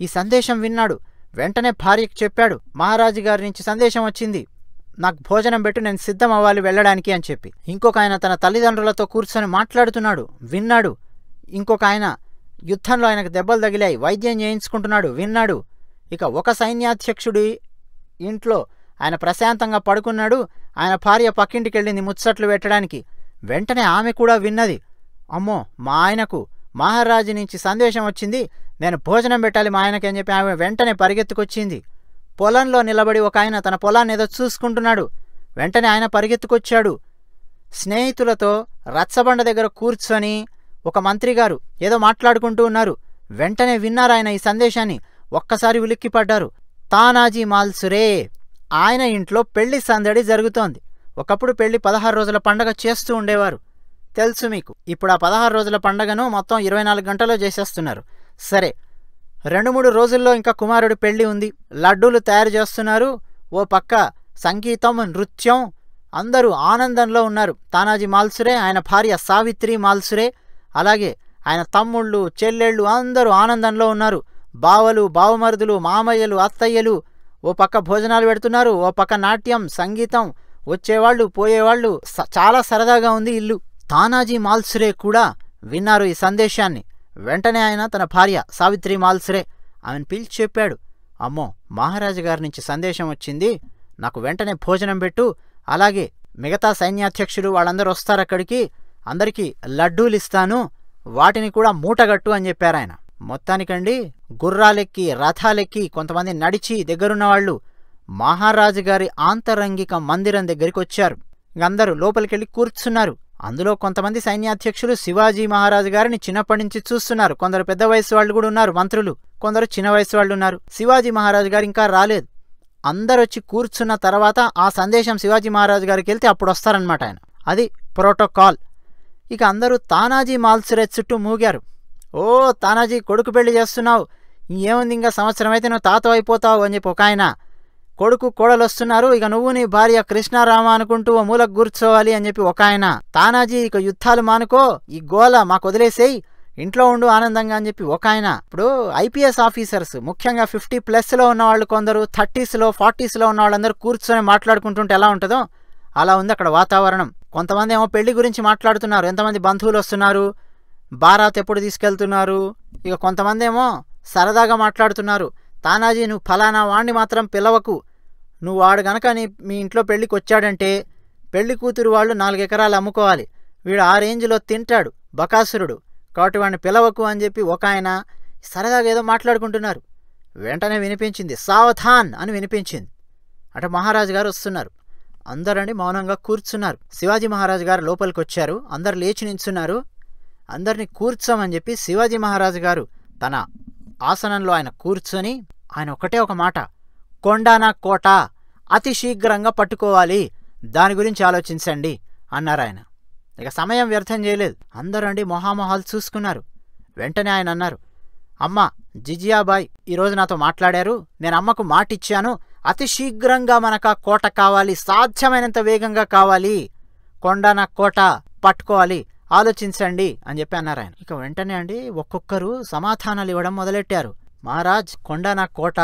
ఈ సందేశం విన్నాడు వెంటనే భార్యకు చెప్పాడు మహారాజు గారి నుంచి సందేశం వచ్చింది నాకు భోజనం పెట్టు నేను సిద్ధం అవ్వాలి వెళ్ళడానికి అని చెప్పి ఇంకొక ఆయన తన తల్లిదండ్రులతో కూర్చొని మాట్లాడుతున్నాడు విన్నాడు ఇంకొక ఆయన యుద్ధంలో ఆయనకు దెబ్బలు తగిలాయి వైద్యం చేయించుకుంటున్నాడు విన్నాడు ఇక ఒక సైన్యాధ్యక్షుడి ఇంట్లో ఆయన ప్రశాంతంగా పడుకున్నాడు ఆయన భార్య పక్కింటికి వెళ్ళింది ముచ్చట్లు పెట్టడానికి వెంటనే ఆమె కూడా విన్నది అమ్మో మా ఆయనకు మహారాజు నుంచి సందేశం వచ్చింది నేను భోజనం పెట్టాలి మా ఆయనకి అని చెప్పి ఆమె వెంటనే పరిగెత్తుకొచ్చింది పొలంలో నిలబడి ఒక ఆయన తన పొలాన్ని ఏదో చూసుకుంటున్నాడు వెంటనే ఆయన పరిగెత్తుకొచ్చాడు స్నేహితులతో రచ్చబండ దగ్గర కూర్చొని ఒక మంత్రి గారు ఏదో మాట్లాడుకుంటూ ఉన్నారు వెంటనే విన్నారు ఆయన ఈ సందేశాన్ని ఒక్కసారి ఉలిక్కిపడ్డారు తానాజీ మాల్సురే ఆయన ఇంట్లో పెళ్లి సందడి జరుగుతోంది ఒకప్పుడు పెళ్లి పదహారు రోజుల పండగ చేస్తూ ఉండేవారు తెలుసు మీకు ఇప్పుడు ఆ పదహారు రోజుల పండగను మొత్తం ఇరవై నాలుగు గంటల్లో చేసేస్తున్నారు సరే రెండు మూడు రోజుల్లో ఇంకా కుమారుడి పెళ్లి ఉంది లడ్డూలు తయారు చేస్తున్నారు ఓ పక్క సంగీతం నృత్యం అందరూ ఆనందంలో ఉన్నారు తానాజీ మాల్సురే ఆయన భార్య సావిత్రి మాల్సురే అలాగే ఆయన తమ్ముళ్ళు చెల్లెళ్ళు అందరూ ఆనందంలో ఉన్నారు బావలు బావమరుదులు మామయ్యలు అత్తయ్యలు ఓ పక్క భోజనాలు పెడుతున్నారు ఓ పక్క నాట్యం సంగీతం వచ్చేవాళ్ళు పోయేవాళ్ళు చాలా సరదాగా ఉంది ఇల్లు తానాజీ మాల్సురే కూడా విన్నారు ఈ సందేశాన్ని వెంటనే ఆయన తన భార్య సావిత్రి మాల్స్రే ఆమెను పిలిచి చెప్పాడు అమ్మో మహారాజు గారి నుంచి సందేశం వచ్చింది నాకు వెంటనే భోజనం పెట్టు అలాగే మిగతా సైన్యాధ్యక్షులు వాళ్ళందరూ వస్తారు అక్కడికి అందరికీ లడ్డూలు ఇస్తాను వాటిని కూడా మూటగట్టు అని చెప్పారాయన మొత్తానికండి గుర్రాలెక్కి రథాలెక్కి కొంతమంది నడిచి దగ్గరున్న వాళ్ళు ఆంతరంగిక మందిరం దగ్గరికి వచ్చారు అందరూ లోపలికెళ్ళి కూర్చున్నారు అందులో కొంతమంది సైన్యాధ్యక్షులు శివాజీ మహారాజు గారిని చిన్నప్పటి నుంచి చూస్తున్నారు కొందరు పెద్ద వయసు వాళ్ళు కూడా ఉన్నారు మంత్రులు కొందరు చిన్న వయసు వాళ్ళు ఉన్నారు శివాజీ మహారాజు గారు ఇంకా రాలేదు అందరొచ్చి కూర్చున్న తర్వాత ఆ సందేశం శివాజీ మహారాజు గారికి వెళ్తే అప్పుడు వస్తారనమాట ఆయన అది ప్రోటోకాల్ ఇక అందరూ తానాజీ మాల్సురే చుట్టూ మూగారు ఓ తానాజీ కొడుకు పెళ్లి చేస్తున్నావు ఏముంది ఇంకా సంవత్సరం అయితే నువ్వు తాతో అయిపోతావు అని చెప్పి ఒక ఆయన కొడుకు కోడలు వస్తున్నారు ఇక నువ్వు నీ భార్య కృష్ణారామ అనుకుంటూ ఓ మూలకు కూర్చోవాలి అని చెప్పి ఒక ఆయన తానాజీ ఇక యుద్ధాలు మానుకో ఈ గోల మాకు వదిలేసేయి ఇంట్లో ఉండు ఆనందంగా అని చెప్పి ఒక ఆయన ఇప్పుడు ఐపీఎస్ ఆఫీసర్స్ ముఖ్యంగా ఫిఫ్టీ ప్లస్లో ఉన్న వాళ్ళు కొందరు థర్టీస్లో ఫార్టీస్లో ఉన్న వాళ్ళందరూ కూర్చొని మాట్లాడుకుంటుంటే ఎలా ఉంటుందో అలా ఉంది అక్కడ వాతావరణం కొంతమంది ఏమో పెళ్లి గురించి మాట్లాడుతున్నారు ఎంతమంది బంధువులు వస్తున్నారు బారాత్ ఎప్పుడు తీసుకెళ్తున్నారు ఇక కొంతమంది ఏమో సరదాగా మాట్లాడుతున్నారు తానాజీ నువ్వు ఫలానా వాణ్ణి మాత్రం పిలవకు నువ్వు వాడు గనక నీ మీ ఇంట్లో పెళ్ళికి వచ్చాడంటే పెళ్లి కూతురు వాళ్ళు నాలుగెకరాలు అమ్ముకోవాలి వీడు ఆ రేంజ్లో తింటాడు బకాసురుడు కాబట్టి వాడిని పిలవకు అని చెప్పి ఒక ఆయన సరదాగా ఏదో మాట్లాడుకుంటున్నారు వెంటనే వినిపించింది సావధాన్ అని వినిపించింది అటు మహారాజు గారు వస్తున్నారు అందరండి మౌనంగా కూర్చున్నారు శివాజీ మహారాజు గారు లోపలికి వచ్చారు అందరు లేచి నించున్నారు అందరినీ కూర్చోమని చెప్పి శివాజీ మహారాజు గారు తన ఆసనంలో ఆయన కూర్చొని ఆయన ఒకటే ఒక మాట కొండానా కోట అతి శీఘ్రంగా పట్టుకోవాలి దాని గురించి ఆలోచించండి అన్నారు ఆయన ఇక సమయం వ్యర్థం చేయలేదు అందరూ అండి మొహామొహాలు చూసుకున్నారు వెంటనే ఆయన అన్నారు అమ్మ జిజియాబాయ్ ఈరోజు నాతో మాట్లాడారు నేను అమ్మకు మాటిచ్చాను అతి శీఘ్రంగా మనకు ఆ కోట కావాలి సాధ్యమైనంత వేగంగా కావాలి కొండాన కోట పట్టుకోవాలి ఆలోచించండి అని చెప్పి అన్నారు ఆయన ఇక వెంటనే అండి ఒక్కొక్కరు సమాధానాలు ఇవ్వడం మొదలెట్టారు మహారాజ్ కొండ నా కోట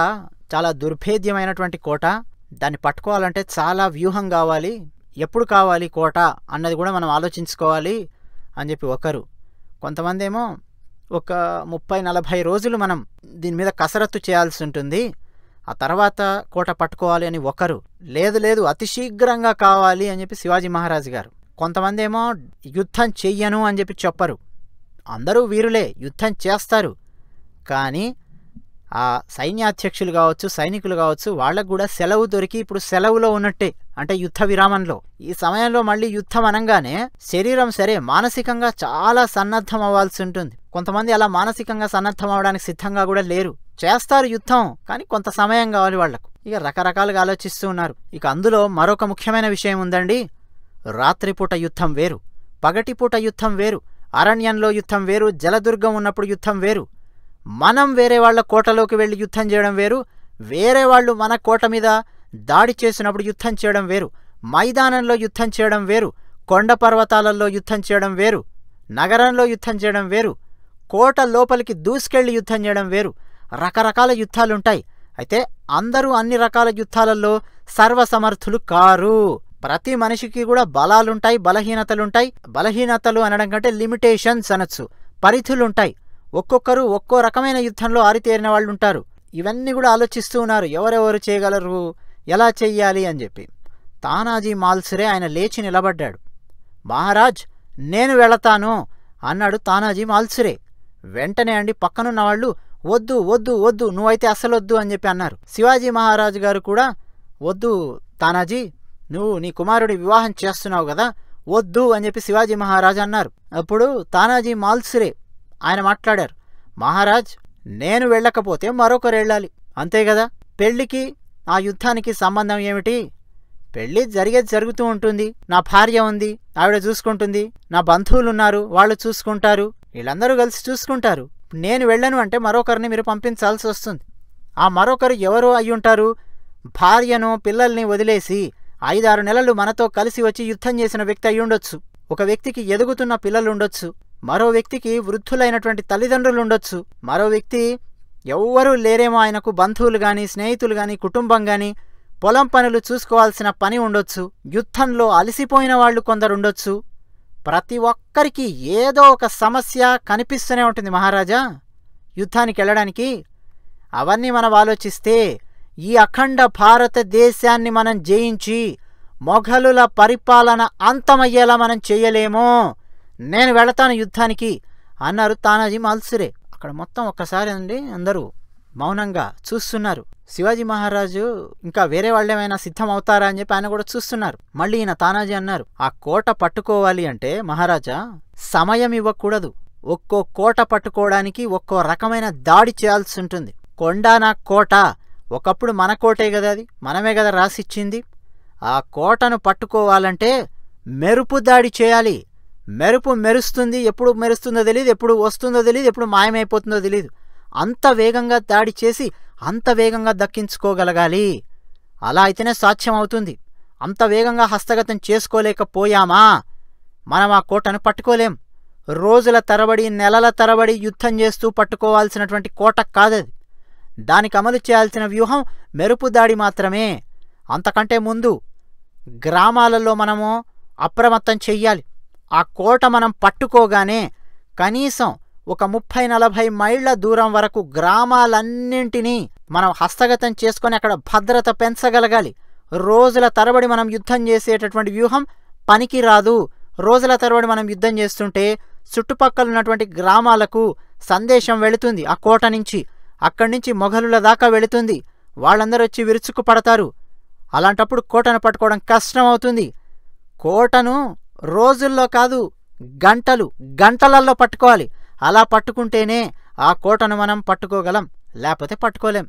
చాలా దుర్భేద్యమైనటువంటి కోట దాన్ని పట్టుకోవాలంటే చాలా వ్యూహం కావాలి ఎప్పుడు కావాలి కోట అన్నది కూడా మనం ఆలోచించుకోవాలి అని చెప్పి ఒకరు కొంతమంది ఏమో ఒక ముప్పై నలభై రోజులు మనం దీని మీద కసరత్తు చేయాల్సి ఉంటుంది ఆ తర్వాత కోట పట్టుకోవాలి అని ఒకరు లేదు లేదు అతి శీఘ్రంగా కావాలి అని చెప్పి శివాజీ మహారాజ్ గారు కొంతమంది ఏమో యుద్ధం చెయ్యను అని చెప్పి చెప్పరు అందరూ వీరులే యుద్ధం చేస్తారు కానీ ఆ సైన్యాధ్యక్షులు కావచ్చు సైనికులు కావచ్చు వాళ్ళకు కూడా సెలవు దొరికి ఇప్పుడు సెలవులో ఉన్నట్టే అంటే యుద్ధ విరామంలో ఈ సమయంలో మళ్ళీ యుద్ధం అనగానే శరీరం సరే మానసికంగా చాలా సన్నద్ధం అవ్వాల్సి ఉంటుంది కొంతమంది అలా మానసికంగా సన్నద్ధం అవడానికి సిద్ధంగా కూడా లేరు చేస్తారు యుద్ధం కానీ కొంత సమయం కావాలి వాళ్లకు ఇక రకరకాలుగా ఆలోచిస్తూ ఉన్నారు ఇక అందులో మరొక ముఖ్యమైన విషయం ఉందండి రాత్రిపూట యుద్ధం వేరు పగటిపూట యుద్ధం వేరు అరణ్యంలో యుద్ధం వేరు జలదుర్గం ఉన్నప్పుడు యుద్ధం వేరు మనం వేరే వాళ్ళ కోటలోకి వెళ్ళి యుద్ధం చేయడం వేరు వేరే వాళ్ళు మన కోట మీద దాడి చేసినప్పుడు యుద్ధం చేయడం వేరు మైదానంలో యుద్ధం చేయడం వేరు కొండ పర్వతాలలో యుద్ధం చేయడం వేరు నగరంలో యుద్ధం చేయడం వేరు కోట లోపలికి దూసుకెళ్లి యుద్ధం చేయడం వేరు రకరకాల యుద్ధాలుంటాయి అయితే అందరూ అన్ని రకాల యుద్ధాలలో సర్వసమర్థులు కారు ప్రతి మనిషికి కూడా బలాలుంటాయి బలహీనతలుంటాయి బలహీనతలు అనడం కంటే లిమిటేషన్స్ అనొచ్చు పరిధులుంటాయి ఒక్కొక్కరు ఒక్కో రకమైన యుద్ధంలో ఆరితేరిన వాళ్ళు ఉంటారు ఇవన్నీ కూడా ఆలోచిస్తూ ఉన్నారు ఎవరెవరు చేయగలరు ఎలా చెయ్యాలి అని చెప్పి తానాజీ మాల్సరే ఆయన లేచి నిలబడ్డాడు మహారాజ్ నేను వెళతాను అన్నాడు తానాజీ మాల్సురే వెంటనే అండి పక్కనున్న వాళ్ళు వద్దు వద్దు వద్దు నువ్వైతే అసలొద్దు అని చెప్పి అన్నారు శివాజీ మహారాజు గారు కూడా వద్దు తానాజీ నువ్వు నీ కుమారుడి వివాహం చేస్తున్నావు కదా వద్దు అని చెప్పి శివాజీ మహారాజు అన్నారు అప్పుడు తానాజీ మాల్సురే ఆయన మాట్లాడారు మహారాజ్ నేను వెళ్ళకపోతే మరొకరు వెళ్ళాలి అంతే కదా పెళ్లికి ఆ యుద్ధానికి సంబంధం ఏమిటి పెళ్ళి జరిగేది జరుగుతూ ఉంటుంది నా భార్య ఉంది ఆవిడ చూసుకుంటుంది నా బంధువులున్నారు వాళ్ళు చూసుకుంటారు వీళ్ళందరూ కలిసి చూసుకుంటారు నేను వెళ్ళను అంటే మరొకరిని మీరు పంపించాల్సి వస్తుంది ఆ మరొకరు ఎవరు అయ్యుంటారు భార్యను పిల్లల్ని వదిలేసి ఐదారు నెలలు మనతో కలిసి వచ్చి యుద్ధం చేసిన వ్యక్తి అయ్యుండొచ్చు ఒక వ్యక్తికి ఎదుగుతున్న పిల్లలుండొచ్చు మరో వ్యక్తికి వృద్ధులైనటువంటి తల్లిదండ్రులు ఉండొచ్చు మరో వ్యక్తి ఎవ్వరూ లేరేమో ఆయనకు బంధువులు కానీ స్నేహితులు కానీ కుటుంబం కానీ పొలం పనులు చూసుకోవాల్సిన పని ఉండొచ్చు యుద్ధంలో అలసిపోయిన వాళ్ళు కొందరుండొచ్చు ప్రతి ఒక్కరికి ఏదో ఒక సమస్య కనిపిస్తూనే ఉంటుంది మహారాజా యుద్ధానికి వెళ్ళడానికి అవన్నీ మనం ఆలోచిస్తే ఈ అఖండ భారతదేశాన్ని మనం జయించి మొఘలుల పరిపాలన అంతమయ్యేలా మనం చేయలేమో నేను వెళతాను యుద్ధానికి అన్నారు తానాజీ మాల్సురే అక్కడ మొత్తం ఒక్కసారి అండి అందరూ మౌనంగా చూస్తున్నారు శివాజీ మహారాజు ఇంకా వేరే వాళ్ళేమైనా సిద్ధం అవుతారా అని చెప్పి ఆయన కూడా చూస్తున్నారు మళ్ళీ ఈయన తానాజీ అన్నారు ఆ కోట పట్టుకోవాలి అంటే మహారాజా సమయం ఇవ్వకూడదు ఒక్కో కోట పట్టుకోవడానికి ఒక్కో రకమైన దాడి చేయాల్సి ఉంటుంది నా కోట ఒకప్పుడు మన కోటే కదా అది మనమే కదా రాసిచ్చింది ఆ కోటను పట్టుకోవాలంటే మెరుపు దాడి చేయాలి మెరుపు మెరుస్తుంది ఎప్పుడు మెరుస్తుందో తెలియదు ఎప్పుడు వస్తుందో తెలియదు ఎప్పుడు మాయమైపోతుందో తెలియదు అంత వేగంగా దాడి చేసి అంత వేగంగా దక్కించుకోగలగాలి అలా అయితేనే సాధ్యం అవుతుంది అంత వేగంగా హస్తగతం చేసుకోలేకపోయామా మనం ఆ కోటను పట్టుకోలేం రోజుల తరబడి నెలల తరబడి యుద్ధం చేస్తూ పట్టుకోవాల్సినటువంటి కోట కాదది దానికి అమలు చేయాల్సిన వ్యూహం మెరుపు దాడి మాత్రమే అంతకంటే ముందు గ్రామాలలో మనము అప్రమత్తం చెయ్యాలి ఆ కోట మనం పట్టుకోగానే కనీసం ఒక ముప్పై నలభై మైళ్ల దూరం వరకు గ్రామాలన్నింటినీ మనం హస్తగతం చేసుకొని అక్కడ భద్రత పెంచగలగాలి రోజుల తరబడి మనం యుద్ధం చేసేటటువంటి వ్యూహం పనికి రాదు రోజుల తరబడి మనం యుద్ధం చేస్తుంటే చుట్టుపక్కల ఉన్నటువంటి గ్రామాలకు సందేశం వెళుతుంది ఆ కోట నుంచి అక్కడి నుంచి మొఘలుల దాకా వెళుతుంది వాళ్ళందరూ వచ్చి విరుచుకు పడతారు అలాంటప్పుడు కోటను పట్టుకోవడం కష్టం అవుతుంది కోటను రోజుల్లో కాదు గంటలు గంటలల్లో పట్టుకోవాలి అలా పట్టుకుంటేనే ఆ కోటను మనం పట్టుకోగలం లేకపోతే పట్టుకోలేం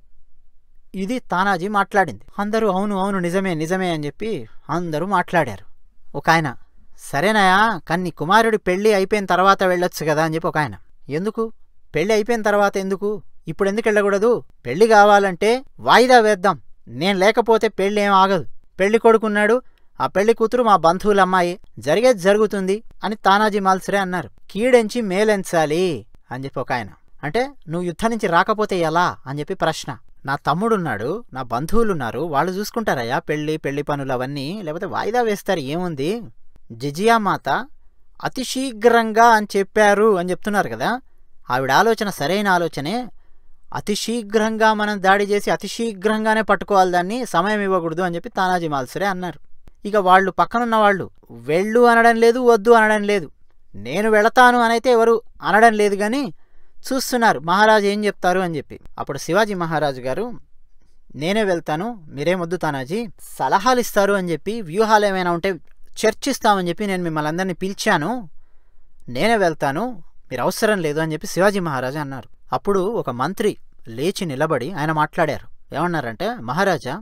ఇది తానాజీ మాట్లాడింది అందరూ అవును అవును నిజమే నిజమే అని చెప్పి అందరూ మాట్లాడారు ఒక ఆయన సరేనాయా కానీ కుమారుడి పెళ్ళి అయిపోయిన తర్వాత వెళ్ళొచ్చు కదా అని చెప్పి ఒక ఆయన ఎందుకు పెళ్ళి అయిపోయిన తర్వాత ఎందుకు ఇప్పుడు ఎందుకు వెళ్ళకూడదు పెళ్ళి కావాలంటే వాయిదా వేద్దాం నేను లేకపోతే పెళ్ళి ఏం ఆగదు పెళ్లి కొడుకున్నాడు ఆ పెళ్లి కూతురు మా బంధువులమ్మాయి జరిగేది జరుగుతుంది అని తానాజీ మాల్సరే అన్నారు కీడెంచి మేలెంచాలి అని చెప్పి ఒక ఆయన అంటే నువ్వు యుద్ధం నుంచి రాకపోతే ఎలా అని చెప్పి ప్రశ్న నా తమ్ముడున్నాడు నా బంధువులున్నారు వాళ్ళు చూసుకుంటారయ్యా పెళ్లి పెళ్లి పనులు అవన్నీ లేకపోతే వాయిదా వేస్తారు ఏముంది జిజియా మాత అతి శీఘ్రంగా అని చెప్పారు అని చెప్తున్నారు కదా ఆవిడ ఆలోచన సరైన ఆలోచనే అతి శీఘ్రంగా మనం దాడి చేసి అతి శీఘ్రంగానే పట్టుకోవాలి దాన్ని సమయం ఇవ్వకూడదు అని చెప్పి తానాజీ మాల్సరే అన్నారు ఇక వాళ్ళు పక్కనున్న వాళ్ళు వెళ్ళు అనడం లేదు వద్దు అనడం లేదు నేను వెళతాను అనైతే ఎవరు అనడం లేదు కానీ చూస్తున్నారు మహారాజు ఏం చెప్తారు అని చెప్పి అప్పుడు శివాజీ మహారాజు గారు నేనే వెళ్తాను మీరేమొద్దు తానాజీ సలహాలు ఇస్తారు అని చెప్పి వ్యూహాలు ఏమైనా ఉంటే చర్చిస్తామని చెప్పి నేను మిమ్మల్ని అందరినీ పిలిచాను నేనే వెళ్తాను మీరు అవసరం లేదు అని చెప్పి శివాజీ మహారాజా అన్నారు అప్పుడు ఒక మంత్రి లేచి నిలబడి ఆయన మాట్లాడారు ఏమన్నారంటే మహారాజా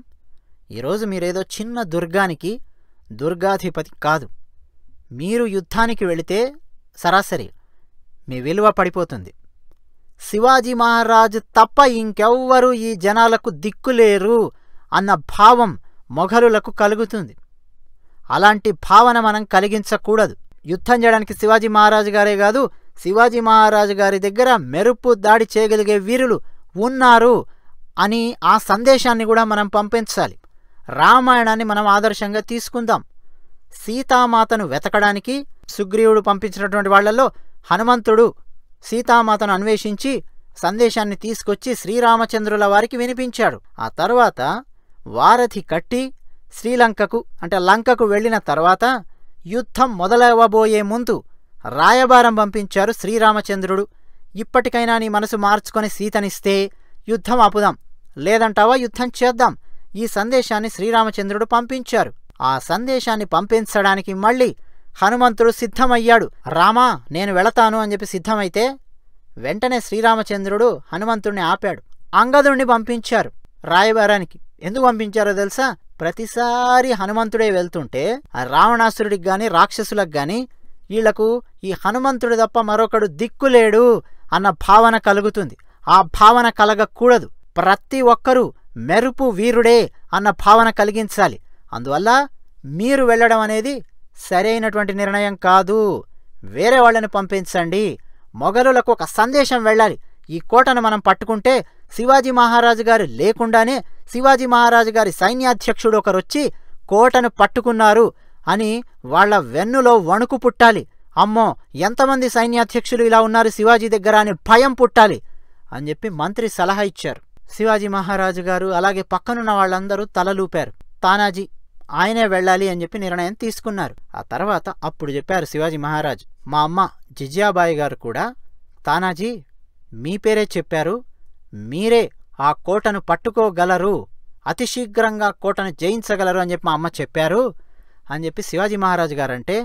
ఈరోజు మీరేదో చిన్న దుర్గానికి దుర్గాధిపతి కాదు మీరు యుద్ధానికి వెళితే సరాసరి మీ విలువ పడిపోతుంది శివాజీ మహారాజు తప్ప ఇంకెవ్వరూ ఈ జనాలకు దిక్కులేరు అన్న భావం మొఘలులకు కలుగుతుంది అలాంటి భావన మనం కలిగించకూడదు యుద్ధం చేయడానికి శివాజీ మహారాజు గారే కాదు శివాజీ మహారాజు గారి దగ్గర మెరుపు దాడి చేయగలిగే వీరులు ఉన్నారు అని ఆ సందేశాన్ని కూడా మనం పంపించాలి రామాయణాన్ని మనం ఆదర్శంగా తీసుకుందాం సీతామాతను వెతకడానికి సుగ్రీవుడు పంపించినటువంటి వాళ్లలో హనుమంతుడు సీతామాతను అన్వేషించి సందేశాన్ని తీసుకొచ్చి శ్రీరామచంద్రుల వారికి వినిపించాడు ఆ తర్వాత వారధి కట్టి శ్రీలంకకు అంటే లంకకు వెళ్ళిన తర్వాత యుద్ధం మొదలవ్వబోయే ముందు రాయబారం పంపించారు శ్రీరామచంద్రుడు ఇప్పటికైనా నీ మనసు మార్చుకొని సీతనిస్తే యుద్ధం ఆపుదాం లేదంటావా యుద్ధం చేద్దాం ఈ సందేశాన్ని శ్రీరామచంద్రుడు పంపించారు ఆ సందేశాన్ని పంపించడానికి మళ్ళీ హనుమంతుడు సిద్ధమయ్యాడు రామా నేను వెళతాను అని చెప్పి సిద్ధమైతే వెంటనే శ్రీరామచంద్రుడు హనుమంతుడిని ఆపాడు అంగదుణ్ణి పంపించారు రాయబారానికి ఎందుకు పంపించారో తెలుసా ప్రతిసారి హనుమంతుడే వెళ్తుంటే రావణాసురుడికి గాని రాక్షసులకు గాని వీళ్లకు ఈ హనుమంతుడు తప్ప మరొకడు దిక్కులేడు అన్న భావన కలుగుతుంది ఆ భావన కలగకూడదు ప్రతి ఒక్కరూ మెరుపు వీరుడే అన్న భావన కలిగించాలి అందువల్ల మీరు వెళ్ళడం అనేది సరైనటువంటి నిర్ణయం కాదు వేరే వాళ్ళని పంపించండి మొఘలులకు ఒక సందేశం వెళ్ళాలి ఈ కోటను మనం పట్టుకుంటే శివాజీ మహారాజు గారు లేకుండానే శివాజీ మహారాజు గారి సైన్యాధ్యక్షుడు ఒకరు వచ్చి కోటను పట్టుకున్నారు అని వాళ్ల వెన్నులో వణుకు పుట్టాలి అమ్మో ఎంతమంది సైన్యాధ్యక్షులు ఇలా ఉన్నారు శివాజీ దగ్గర అని భయం పుట్టాలి అని చెప్పి మంత్రి సలహా ఇచ్చారు శివాజీ మహారాజు గారు అలాగే పక్కనున్న వాళ్ళందరూ తలలూపారు తానాజీ ఆయనే వెళ్ళాలి అని చెప్పి నిర్ణయం తీసుకున్నారు ఆ తర్వాత అప్పుడు చెప్పారు శివాజీ మహారాజ్ మా అమ్మ జిజియాబాయి గారు కూడా తానాజీ మీ పేరే చెప్పారు మీరే ఆ కోటను పట్టుకోగలరు అతి శీఘ్రంగా కోటను జయించగలరు అని చెప్పి మా అమ్మ చెప్పారు అని చెప్పి శివాజీ మహారాజు గారంటే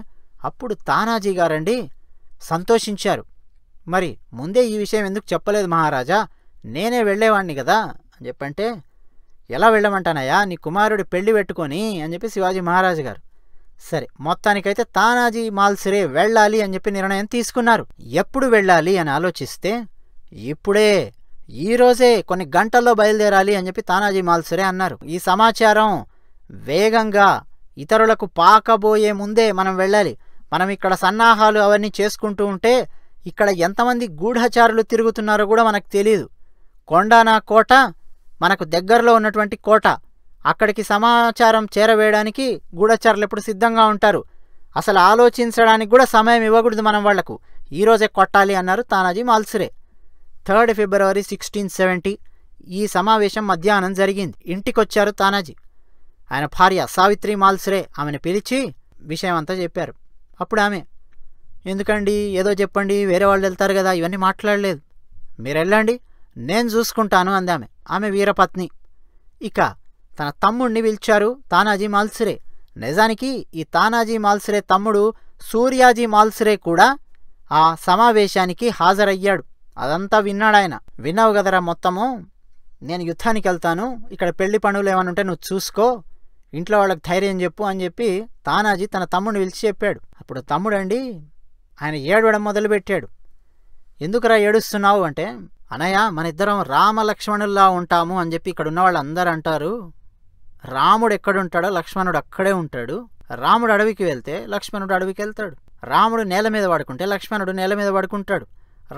అప్పుడు తానాజీ గారండి సంతోషించారు మరి ముందే ఈ విషయం ఎందుకు చెప్పలేదు మహారాజా నేనే వెళ్ళేవాడిని కదా అని చెప్పంటే ఎలా వెళ్ళమంటానయ్యా నీ కుమారుడు పెళ్లి పెట్టుకొని అని చెప్పి శివాజీ మహారాజు గారు సరే మొత్తానికైతే తానాజీ మాల్సిరే వెళ్ళాలి అని చెప్పి నిర్ణయం తీసుకున్నారు ఎప్పుడు వెళ్ళాలి అని ఆలోచిస్తే ఇప్పుడే ఈరోజే కొన్ని గంటల్లో బయలుదేరాలి అని చెప్పి తానాజీ మాల్సిరే అన్నారు ఈ సమాచారం వేగంగా ఇతరులకు పాకబోయే ముందే మనం వెళ్ళాలి మనం ఇక్కడ సన్నాహాలు అవన్నీ చేసుకుంటూ ఉంటే ఇక్కడ ఎంతమంది గూఢచారులు తిరుగుతున్నారో కూడా మనకు తెలియదు కొండానా కోట మనకు దగ్గరలో ఉన్నటువంటి కోట అక్కడికి సమాచారం చేరవేయడానికి గూఢచారులు ఎప్పుడు సిద్ధంగా ఉంటారు అసలు ఆలోచించడానికి కూడా సమయం ఇవ్వకూడదు మనం వాళ్లకు ఈరోజే కొట్టాలి అన్నారు తానాజీ మాల్సురే థర్డ్ ఫిబ్రవరి సిక్స్టీన్ సెవెంటీ ఈ సమావేశం మధ్యాహ్నం జరిగింది ఇంటికొచ్చారు తానాజీ ఆయన భార్య సావిత్రి మాల్సురే ఆమెను పిలిచి విషయం అంతా చెప్పారు అప్పుడు ఆమె ఎందుకండి ఏదో చెప్పండి వేరే వాళ్ళు వెళ్తారు కదా ఇవన్నీ మాట్లాడలేదు మీరు వెళ్ళండి నేను చూసుకుంటాను అందామె ఆమె వీరపత్ని ఇక తన తమ్ముడిని పిలిచారు తానాజీ మాల్సిరే నిజానికి ఈ తానాజీ మాల్సిరే తమ్ముడు సూర్యాజీ మాల్సిరే కూడా ఆ సమావేశానికి హాజరయ్యాడు అదంతా విన్నాడాయన విన్నావు కదరా మొత్తము నేను యుద్ధానికి వెళ్తాను ఇక్కడ పెళ్లి పనులు ఏమైనా ఉంటే నువ్వు చూసుకో ఇంట్లో వాళ్ళకి ధైర్యం చెప్పు అని చెప్పి తానాజీ తన తమ్ముడిని పిలిచి చెప్పాడు అప్పుడు తమ్ముడండి ఆయన ఏడవడం మొదలుపెట్టాడు ఎందుకురా ఏడుస్తున్నావు అంటే అనయ్య మన ఇద్దరం రామలక్ష్మణుల్లా ఉంటాము అని చెప్పి ఇక్కడ ఉన్న వాళ్ళు అందరు అంటారు రాముడు ఎక్కడుంటాడో లక్ష్మణుడు అక్కడే ఉంటాడు రాముడు అడవికి వెళ్తే లక్ష్మణుడు అడవికి వెళ్తాడు రాముడు నేల మీద పడుకుంటే లక్ష్మణుడు నేల మీద పడుకుంటాడు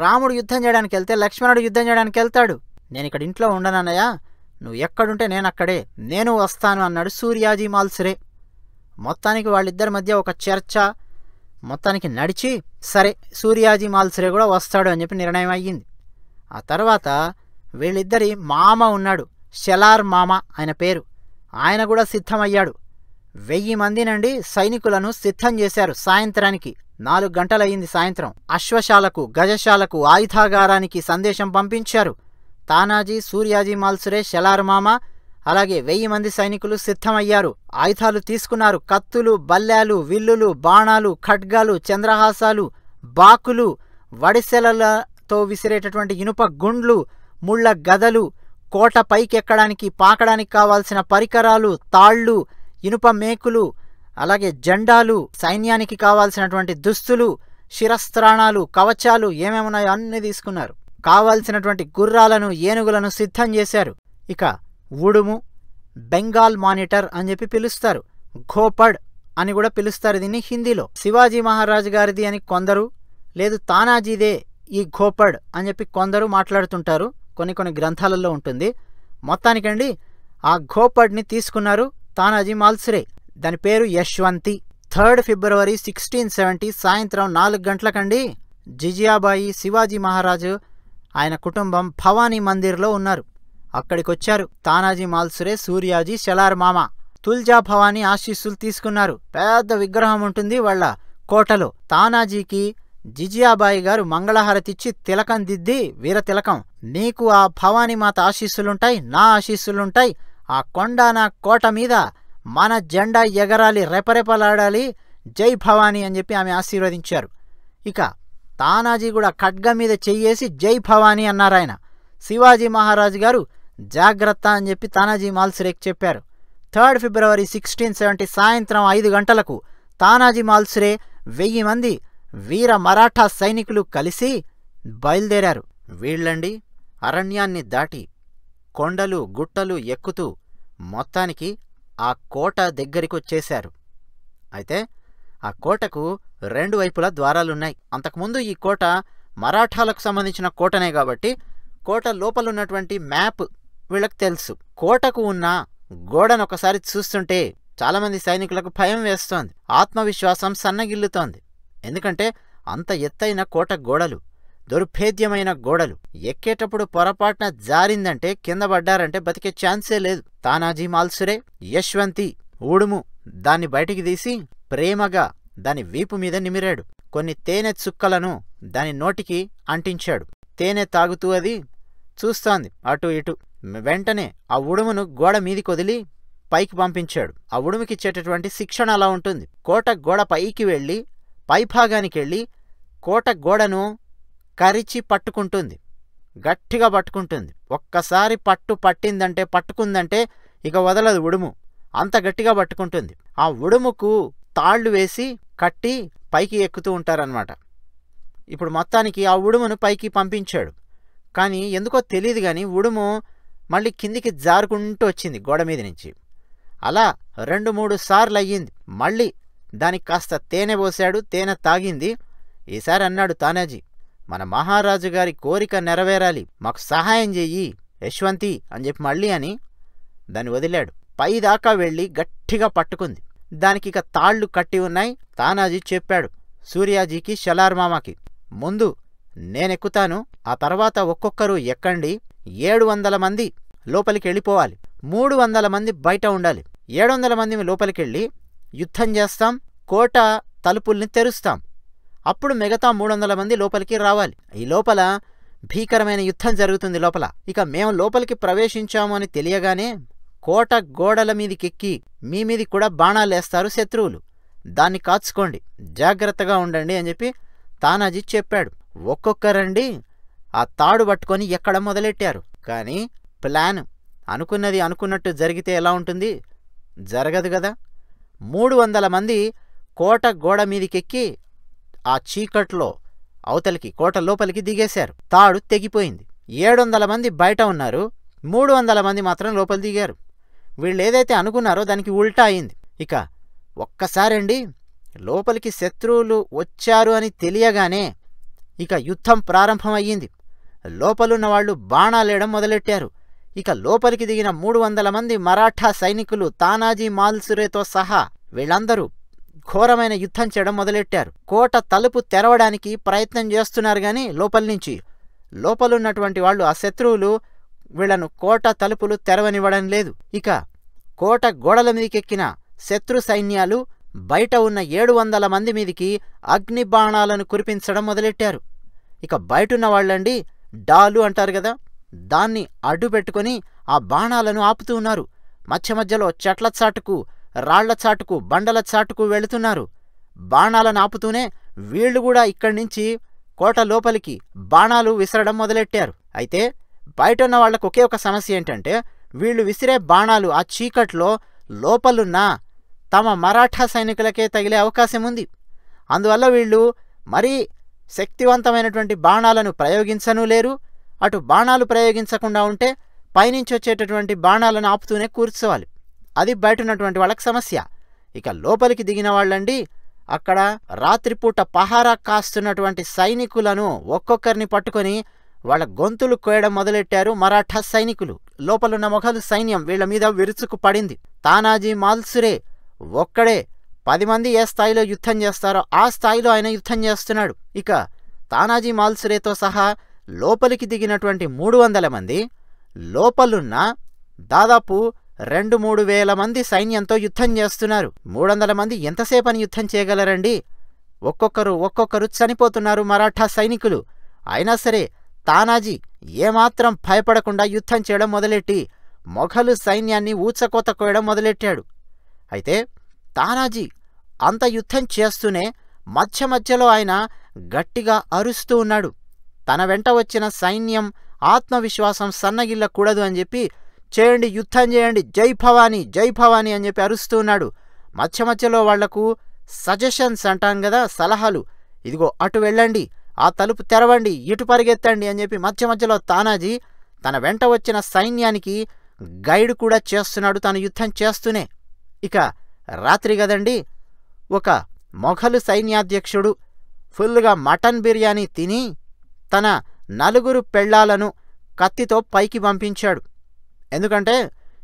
రాముడు యుద్ధం చేయడానికి వెళ్తే లక్ష్మణుడు యుద్ధం చేయడానికి వెళ్తాడు నేను ఇక్కడ ఇంట్లో ఉండనన్నయ్య నువ్వు ఎక్కడుంటే నేను అక్కడే నేను వస్తాను అన్నాడు సూర్యాజీ మాల్సిరే మొత్తానికి వాళ్ళిద్దరి మధ్య ఒక చర్చ మొత్తానికి నడిచి సరే సూర్యాజీ మాల్సరే కూడా వస్తాడు అని చెప్పి నిర్ణయం అయ్యింది ఆ తర్వాత వీళ్ళిద్దరి మామ ఉన్నాడు షెలార్ మామ ఆయన పేరు ఆయన కూడా సిద్ధమయ్యాడు వెయ్యి మంది నుండి సైనికులను సిద్ధం చేశారు సాయంత్రానికి నాలుగు గంటలయ్యింది సాయంత్రం అశ్వశాలకు గజశాలకు ఆయుధాగారానికి సందేశం పంపించారు తానాజీ సూర్యాజీ మాల్సురే షెలార్ మామ అలాగే వెయ్యి మంది సైనికులు సిద్ధమయ్యారు ఆయుధాలు తీసుకున్నారు కత్తులు బల్లాలు విల్లులు బాణాలు ఖడ్గాలు చంద్రహాసాలు బాకులు వడిసెలతో విసిరేటటువంటి ఇనుప గుండ్లు ముళ్ళ గదలు కోట పైకెక్కడానికి పాకడానికి కావాల్సిన పరికరాలు తాళ్ళు ఇనుప మేకులు అలాగే జెండాలు సైన్యానికి కావాల్సినటువంటి దుస్తులు శిరస్త్రాణాలు కవచాలు ఏమేమున్నాయో అన్నీ తీసుకున్నారు కావాల్సినటువంటి గుర్రాలను ఏనుగులను సిద్ధం చేశారు ఇక ఉడుము బెంగాల్ మానిటర్ అని చెప్పి పిలుస్తారు ఘోపడ్ అని కూడా పిలుస్తారు దీన్ని హిందీలో శివాజీ మహారాజు గారిది అని కొందరు లేదు తానాజీదే ఈ ఘోపడ్ అని చెప్పి కొందరు మాట్లాడుతుంటారు కొన్ని కొన్ని గ్రంథాలలో ఉంటుంది మొత్తానికండి ఆ ఘోపడ్ని తీసుకున్నారు తానాజీ మాల్సురే దాని పేరు యశ్వంతి థర్డ్ ఫిబ్రవరి సిక్స్టీన్ సెవెంటీ సాయంత్రం నాలుగు గంటలకండి జిజియాబాయి శివాజీ మహారాజు ఆయన కుటుంబం భవానీ మందిర్లో ఉన్నారు అక్కడికొచ్చారు తానాజీ మాల్సురే సూర్యాజీ షలార్ మామ తుల్జా భవానీ ఆశీస్సులు తీసుకున్నారు పెద్ద విగ్రహం ఉంటుంది వాళ్ల కోటలో తానాజీకి జిజియాబాయి గారు మంగళహారతిచ్చి తిలకం దిద్ది వీర తిలకం నీకు ఆ భవానీ మాత ఆశీస్సులుంటాయి నా ఆశీస్సులుంటాయి ఆ కొండ నా కోట మీద మన జెండా ఎగరాలి రెపరెపలాడాలి జై భవానీ అని చెప్పి ఆమె ఆశీర్వదించారు ఇక తానాజీ కూడా ఖడ్గం మీద చెయ్యేసి జై భవానీ అన్నారాయన శివాజీ మహారాజు గారు జాగ్రత్త అని చెప్పి తానాజీ మాల్సిరేక్ చెప్పారు థర్డ్ ఫిబ్రవరి సిక్స్టీన్ సెవెంటీ సాయంత్రం ఐదు గంటలకు తానాజీ మాల్సిరే వెయ్యి మంది వీర మరాఠా సైనికులు కలిసి బయలుదేరారు వీళ్ళండి అరణ్యాన్ని దాటి కొండలు గుట్టలు ఎక్కుతూ మొత్తానికి ఆ కోట దగ్గరికొచ్చేశారు అయితే ఆ కోటకు రెండు వైపులా ద్వారాలున్నాయి అంతకుముందు ఈ కోట మరాఠాలకు సంబంధించిన కోటనే కాబట్టి కోట లోపలున్నటువంటి మ్యాప్ వీళ్ళకి తెలుసు కోటకు ఉన్న గోడను ఒకసారి చూస్తుంటే చాలామంది సైనికులకు భయం వేస్తోంది ఆత్మవిశ్వాసం సన్నగిల్లుతోంది ఎందుకంటే అంత ఎత్తైన కోట గోడలు దుర్భేద్యమైన గోడలు ఎక్కేటప్పుడు పొరపాటున జారిందంటే కింద పడ్డారంటే బతికే ఛాన్సే లేదు తానాజీ మాల్సురే యశ్వంతి ఊడుము దాన్ని బయటికి తీసి ప్రేమగా దాని వీపు మీద నిమిరాడు కొన్ని తేనె చుక్కలను దాని నోటికి అంటించాడు తేనె తాగుతూ అది చూస్తోంది అటు ఇటు వెంటనే ఆ ఉడుమును గోడ మీదికి వదిలి పైకి పంపించాడు ఆ ఉడుముకిచ్చేటటువంటి శిక్షణ అలా ఉంటుంది కోట గోడ పైకి వెళ్ళి పైభాగానికి వెళ్ళి కోట గోడను కరిచి పట్టుకుంటుంది గట్టిగా పట్టుకుంటుంది ఒక్కసారి పట్టు పట్టిందంటే పట్టుకుందంటే ఇక వదలదు ఉడుము అంత గట్టిగా పట్టుకుంటుంది ఆ ఉడుముకు తాళ్ళు వేసి కట్టి పైకి ఎక్కుతూ ఉంటారనమాట ఇప్పుడు మొత్తానికి ఆ ఉడుమును పైకి పంపించాడు కానీ ఎందుకో తెలియదు కానీ ఉడుము మళ్ళీ కిందికి జారుకుంటూ వచ్చింది గోడ మీద నుంచి అలా రెండు మూడు సార్లు అయ్యింది మళ్ళీ దానికి కాస్త తేనె పోశాడు తేనె తాగింది ఈసారి అన్నాడు తానాజీ మన మహారాజు గారి కోరిక నెరవేరాలి మాకు సహాయం చెయ్యి యశ్వంతి అని చెప్పి మళ్ళీ అని దాన్ని వదిలాడు పైదాకా వెళ్ళి గట్టిగా పట్టుకుంది దానికి ఇక తాళ్ళు కట్టి ఉన్నాయి తానాజీ చెప్పాడు సూర్యాజీకి షలార్ ముందు నేనెక్కుతాను ఆ తర్వాత ఒక్కొక్కరు ఎక్కండి ఏడు వందల మంది లోపలికి వెళ్ళిపోవాలి మూడు వందల మంది బయట ఉండాలి ఏడు వందల మంది లోపలికి వెళ్ళి యుద్ధం చేస్తాం కోట తలుపుల్ని తెరుస్తాం అప్పుడు మిగతా మూడు వందల మంది లోపలికి రావాలి ఈ లోపల భీకరమైన యుద్ధం జరుగుతుంది లోపల ఇక మేము లోపలికి ప్రవేశించాము అని తెలియగానే కోట గోడల మీదికెక్కి మీ మీది కూడా బాణాలేస్తారు శత్రువులు దాన్ని కాచుకోండి జాగ్రత్తగా ఉండండి అని చెప్పి తానాజీ చెప్పాడు ఒక్కొక్కరండి ఆ తాడు పట్టుకొని ఎక్కడ మొదలెట్టారు కానీ ప్లాన్ అనుకున్నది అనుకున్నట్టు జరిగితే ఎలా ఉంటుంది జరగదు కదా మూడు వందల మంది కోట గోడ మీదికెక్కి ఆ చీకట్లో అవతలికి కోట లోపలికి దిగేశారు తాడు తెగిపోయింది ఏడు వందల మంది బయట ఉన్నారు మూడు వందల మంది మాత్రం లోపలి దిగారు వీళ్ళు ఏదైతే అనుకున్నారో దానికి ఉల్టా అయింది ఇక ఒక్కసారండి లోపలికి శత్రువులు వచ్చారు అని తెలియగానే ఇక యుద్ధం ప్రారంభమయ్యింది లోపలున్నవాళ్లు బాణాలేయడం మొదలెట్టారు ఇక లోపలికి దిగిన మూడు వందల మంది మరాఠా సైనికులు తానాజీ మాల్సురేతో సహా వీళ్ళందరూ ఘోరమైన యుద్ధం చేయడం మొదలెట్టారు కోట తలుపు తెరవడానికి ప్రయత్నం చేస్తున్నారు గాని లోపల నుంచి లోపలున్నటువంటి వాళ్ళు ఆ శత్రువులు వీళ్లను కోట తలుపులు తెరవనివ్వడం లేదు ఇక కోట గోడల మీదకెక్కిన శత్రు సైన్యాలు బయట ఉన్న ఏడు వందల మంది మీదికి అగ్ని బాణాలను కురిపించడం మొదలెట్టారు ఇక బయటున్న వాళ్ళండి డాలు అంటారు కదా దాన్ని అడ్డు ఆ బాణాలను ఆపుతూ ఉన్నారు మధ్య మధ్యలో చెట్ల చాటుకు రాళ్ల చాటుకు బండల చాటుకు వెళుతున్నారు బాణాలను ఆపుతూనే వీళ్లు కూడా ఇక్కడి నుంచి కోట లోపలికి బాణాలు విసరడం మొదలెట్టారు అయితే బయట ఉన్న వాళ్లకు ఒకే ఒక సమస్య ఏంటంటే వీళ్ళు విసిరే బాణాలు ఆ చీకట్లో లోపలున్నా తమ మరాఠా సైనికులకే తగిలే అవకాశం ఉంది అందువల్ల వీళ్ళు మరీ శక్తివంతమైనటువంటి బాణాలను ప్రయోగించనూ లేరు అటు బాణాలు ప్రయోగించకుండా ఉంటే పైనుంచి వచ్చేటటువంటి బాణాలను ఆపుతూనే కూర్చోవాలి అది బయట ఉన్నటువంటి వాళ్ళకి సమస్య ఇక లోపలికి దిగిన వాళ్ళండి అక్కడ రాత్రిపూట పహారా కాస్తున్నటువంటి సైనికులను ఒక్కొక్కరిని పట్టుకొని వాళ్ళ గొంతులు కోయడం మొదలెట్టారు మరాఠా సైనికులు లోపలున్న మొఘలు సైన్యం వీళ్ల మీద విరుచుకు పడింది తానాజీ మాల్సురే ఒక్కడే పది మంది ఏ స్థాయిలో యుద్ధం చేస్తారో ఆ స్థాయిలో ఆయన యుద్ధం చేస్తున్నాడు ఇక తానాజీ మాల్సురేతో సహా లోపలికి దిగినటువంటి మూడు వందల మంది లోపలున్న దాదాపు రెండు మూడు వేల మంది సైన్యంతో యుద్ధం చేస్తున్నారు మూడు వందల మంది ఎంతసేపని యుద్ధం చేయగలరండి ఒక్కొక్కరు ఒక్కొక్కరు చనిపోతున్నారు మరాఠా సైనికులు అయినా సరే తానాజీ ఏమాత్రం భయపడకుండా యుద్ధం చేయడం మొదలెట్టి మొఘలు సైన్యాన్ని ఊచకోత కోయడం మొదలెట్టాడు అయితే తానాజీ అంత యుద్ధం చేస్తూనే మధ్య మధ్యలో ఆయన గట్టిగా అరుస్తూ ఉన్నాడు తన వెంట వచ్చిన సైన్యం ఆత్మవిశ్వాసం సన్నగిల్లకూడదు అని చెప్పి చేయండి యుద్ధం చేయండి జై భవాని జై భవాని అని చెప్పి అరుస్తూ ఉన్నాడు మధ్య మధ్యలో వాళ్లకు సజెషన్స్ అంటాం కదా సలహాలు ఇదిగో అటు వెళ్ళండి ఆ తలుపు తెరవండి ఇటు పరిగెత్తండి అని చెప్పి మధ్య మధ్యలో తానాజీ తన వెంట వచ్చిన సైన్యానికి గైడ్ కూడా చేస్తున్నాడు తన యుద్ధం చేస్తూనే ఇక రాత్రి కదండి ఒక మొఘలు సైన్యాధ్యక్షుడు ఫుల్గా మటన్ బిర్యానీ తిని తన నలుగురు పెళ్లాలను కత్తితో పైకి పంపించాడు ఎందుకంటే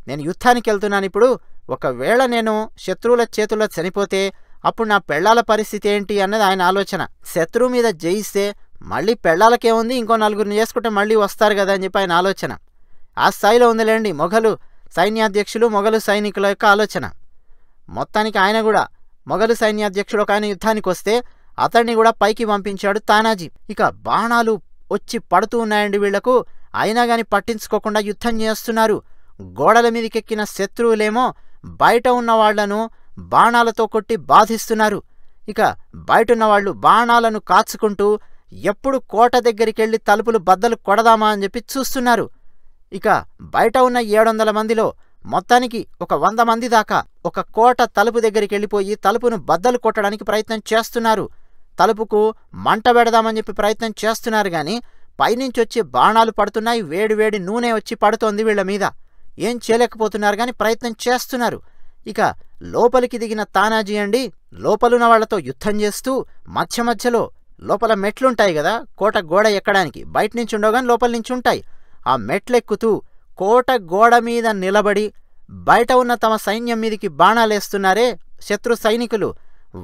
నేను యుద్ధానికి వెళ్తున్నాను ఇప్పుడు ఒకవేళ నేను శత్రువుల చేతుల్లో చనిపోతే అప్పుడు నా పెళ్లాల పరిస్థితి ఏంటి అన్నది ఆయన ఆలోచన శత్రువు మీద జయిస్తే మళ్ళీ పెళ్లాలకేముంది ఇంకో నలుగురిని చేసుకుంటే మళ్ళీ వస్తారు కదా అని చెప్పి ఆయన ఆలోచన ఆ స్థాయిలో ఉందిలేండి మొఘలు సైన్యాధ్యక్షులు మొఘలు సైనికుల యొక్క ఆలోచన మొత్తానికి ఆయన కూడా మొఘలు సైన్యాధ్యక్షుడు ఒక ఆయన యుద్ధానికి వస్తే అతడిని కూడా పైకి పంపించాడు తానాజీ ఇక బాణాలు వచ్చి పడుతూ ఉన్నాయండి వీళ్లకు అయినా గాని పట్టించుకోకుండా యుద్ధం చేస్తున్నారు గోడల మీదకెక్కిన శత్రువులేమో బయట ఉన్న బాణాలతో కొట్టి బాధిస్తున్నారు ఇక బయట వాళ్ళు బాణాలను కాచుకుంటూ ఎప్పుడు కోట దగ్గరికెళ్లి తలుపులు బద్దలు కొడదామా అని చెప్పి చూస్తున్నారు ఇక బయట ఉన్న ఏడొందల మందిలో మొత్తానికి ఒక వంద మంది దాకా ఒక కోట తలుపు దగ్గరికి వెళ్ళిపోయి తలుపును బద్దలు కొట్టడానికి ప్రయత్నం చేస్తున్నారు తలుపుకు మంట పెడదామని చెప్పి ప్రయత్నం చేస్తున్నారు గాని పైనుంచి వచ్చి బాణాలు పడుతున్నాయి వేడివేడి నూనె వచ్చి పడుతోంది వీళ్ల మీద ఏం చేయలేకపోతున్నారు గాని ప్రయత్నం చేస్తున్నారు ఇక లోపలికి దిగిన తానాజీ అండి లోపలున్న వాళ్లతో యుద్ధం చేస్తూ మధ్య మధ్యలో లోపల మెట్లుంటాయి కదా కోట గోడ ఎక్కడానికి బయట నుంచి ఉండవు గాని లోపల నుంచి ఉంటాయి ఆ మెట్లెక్కుతూ కోట గోడ మీద నిలబడి బయట ఉన్న తమ సైన్యం మీదికి బాణాలేస్తున్నారే శత్రు సైనికులు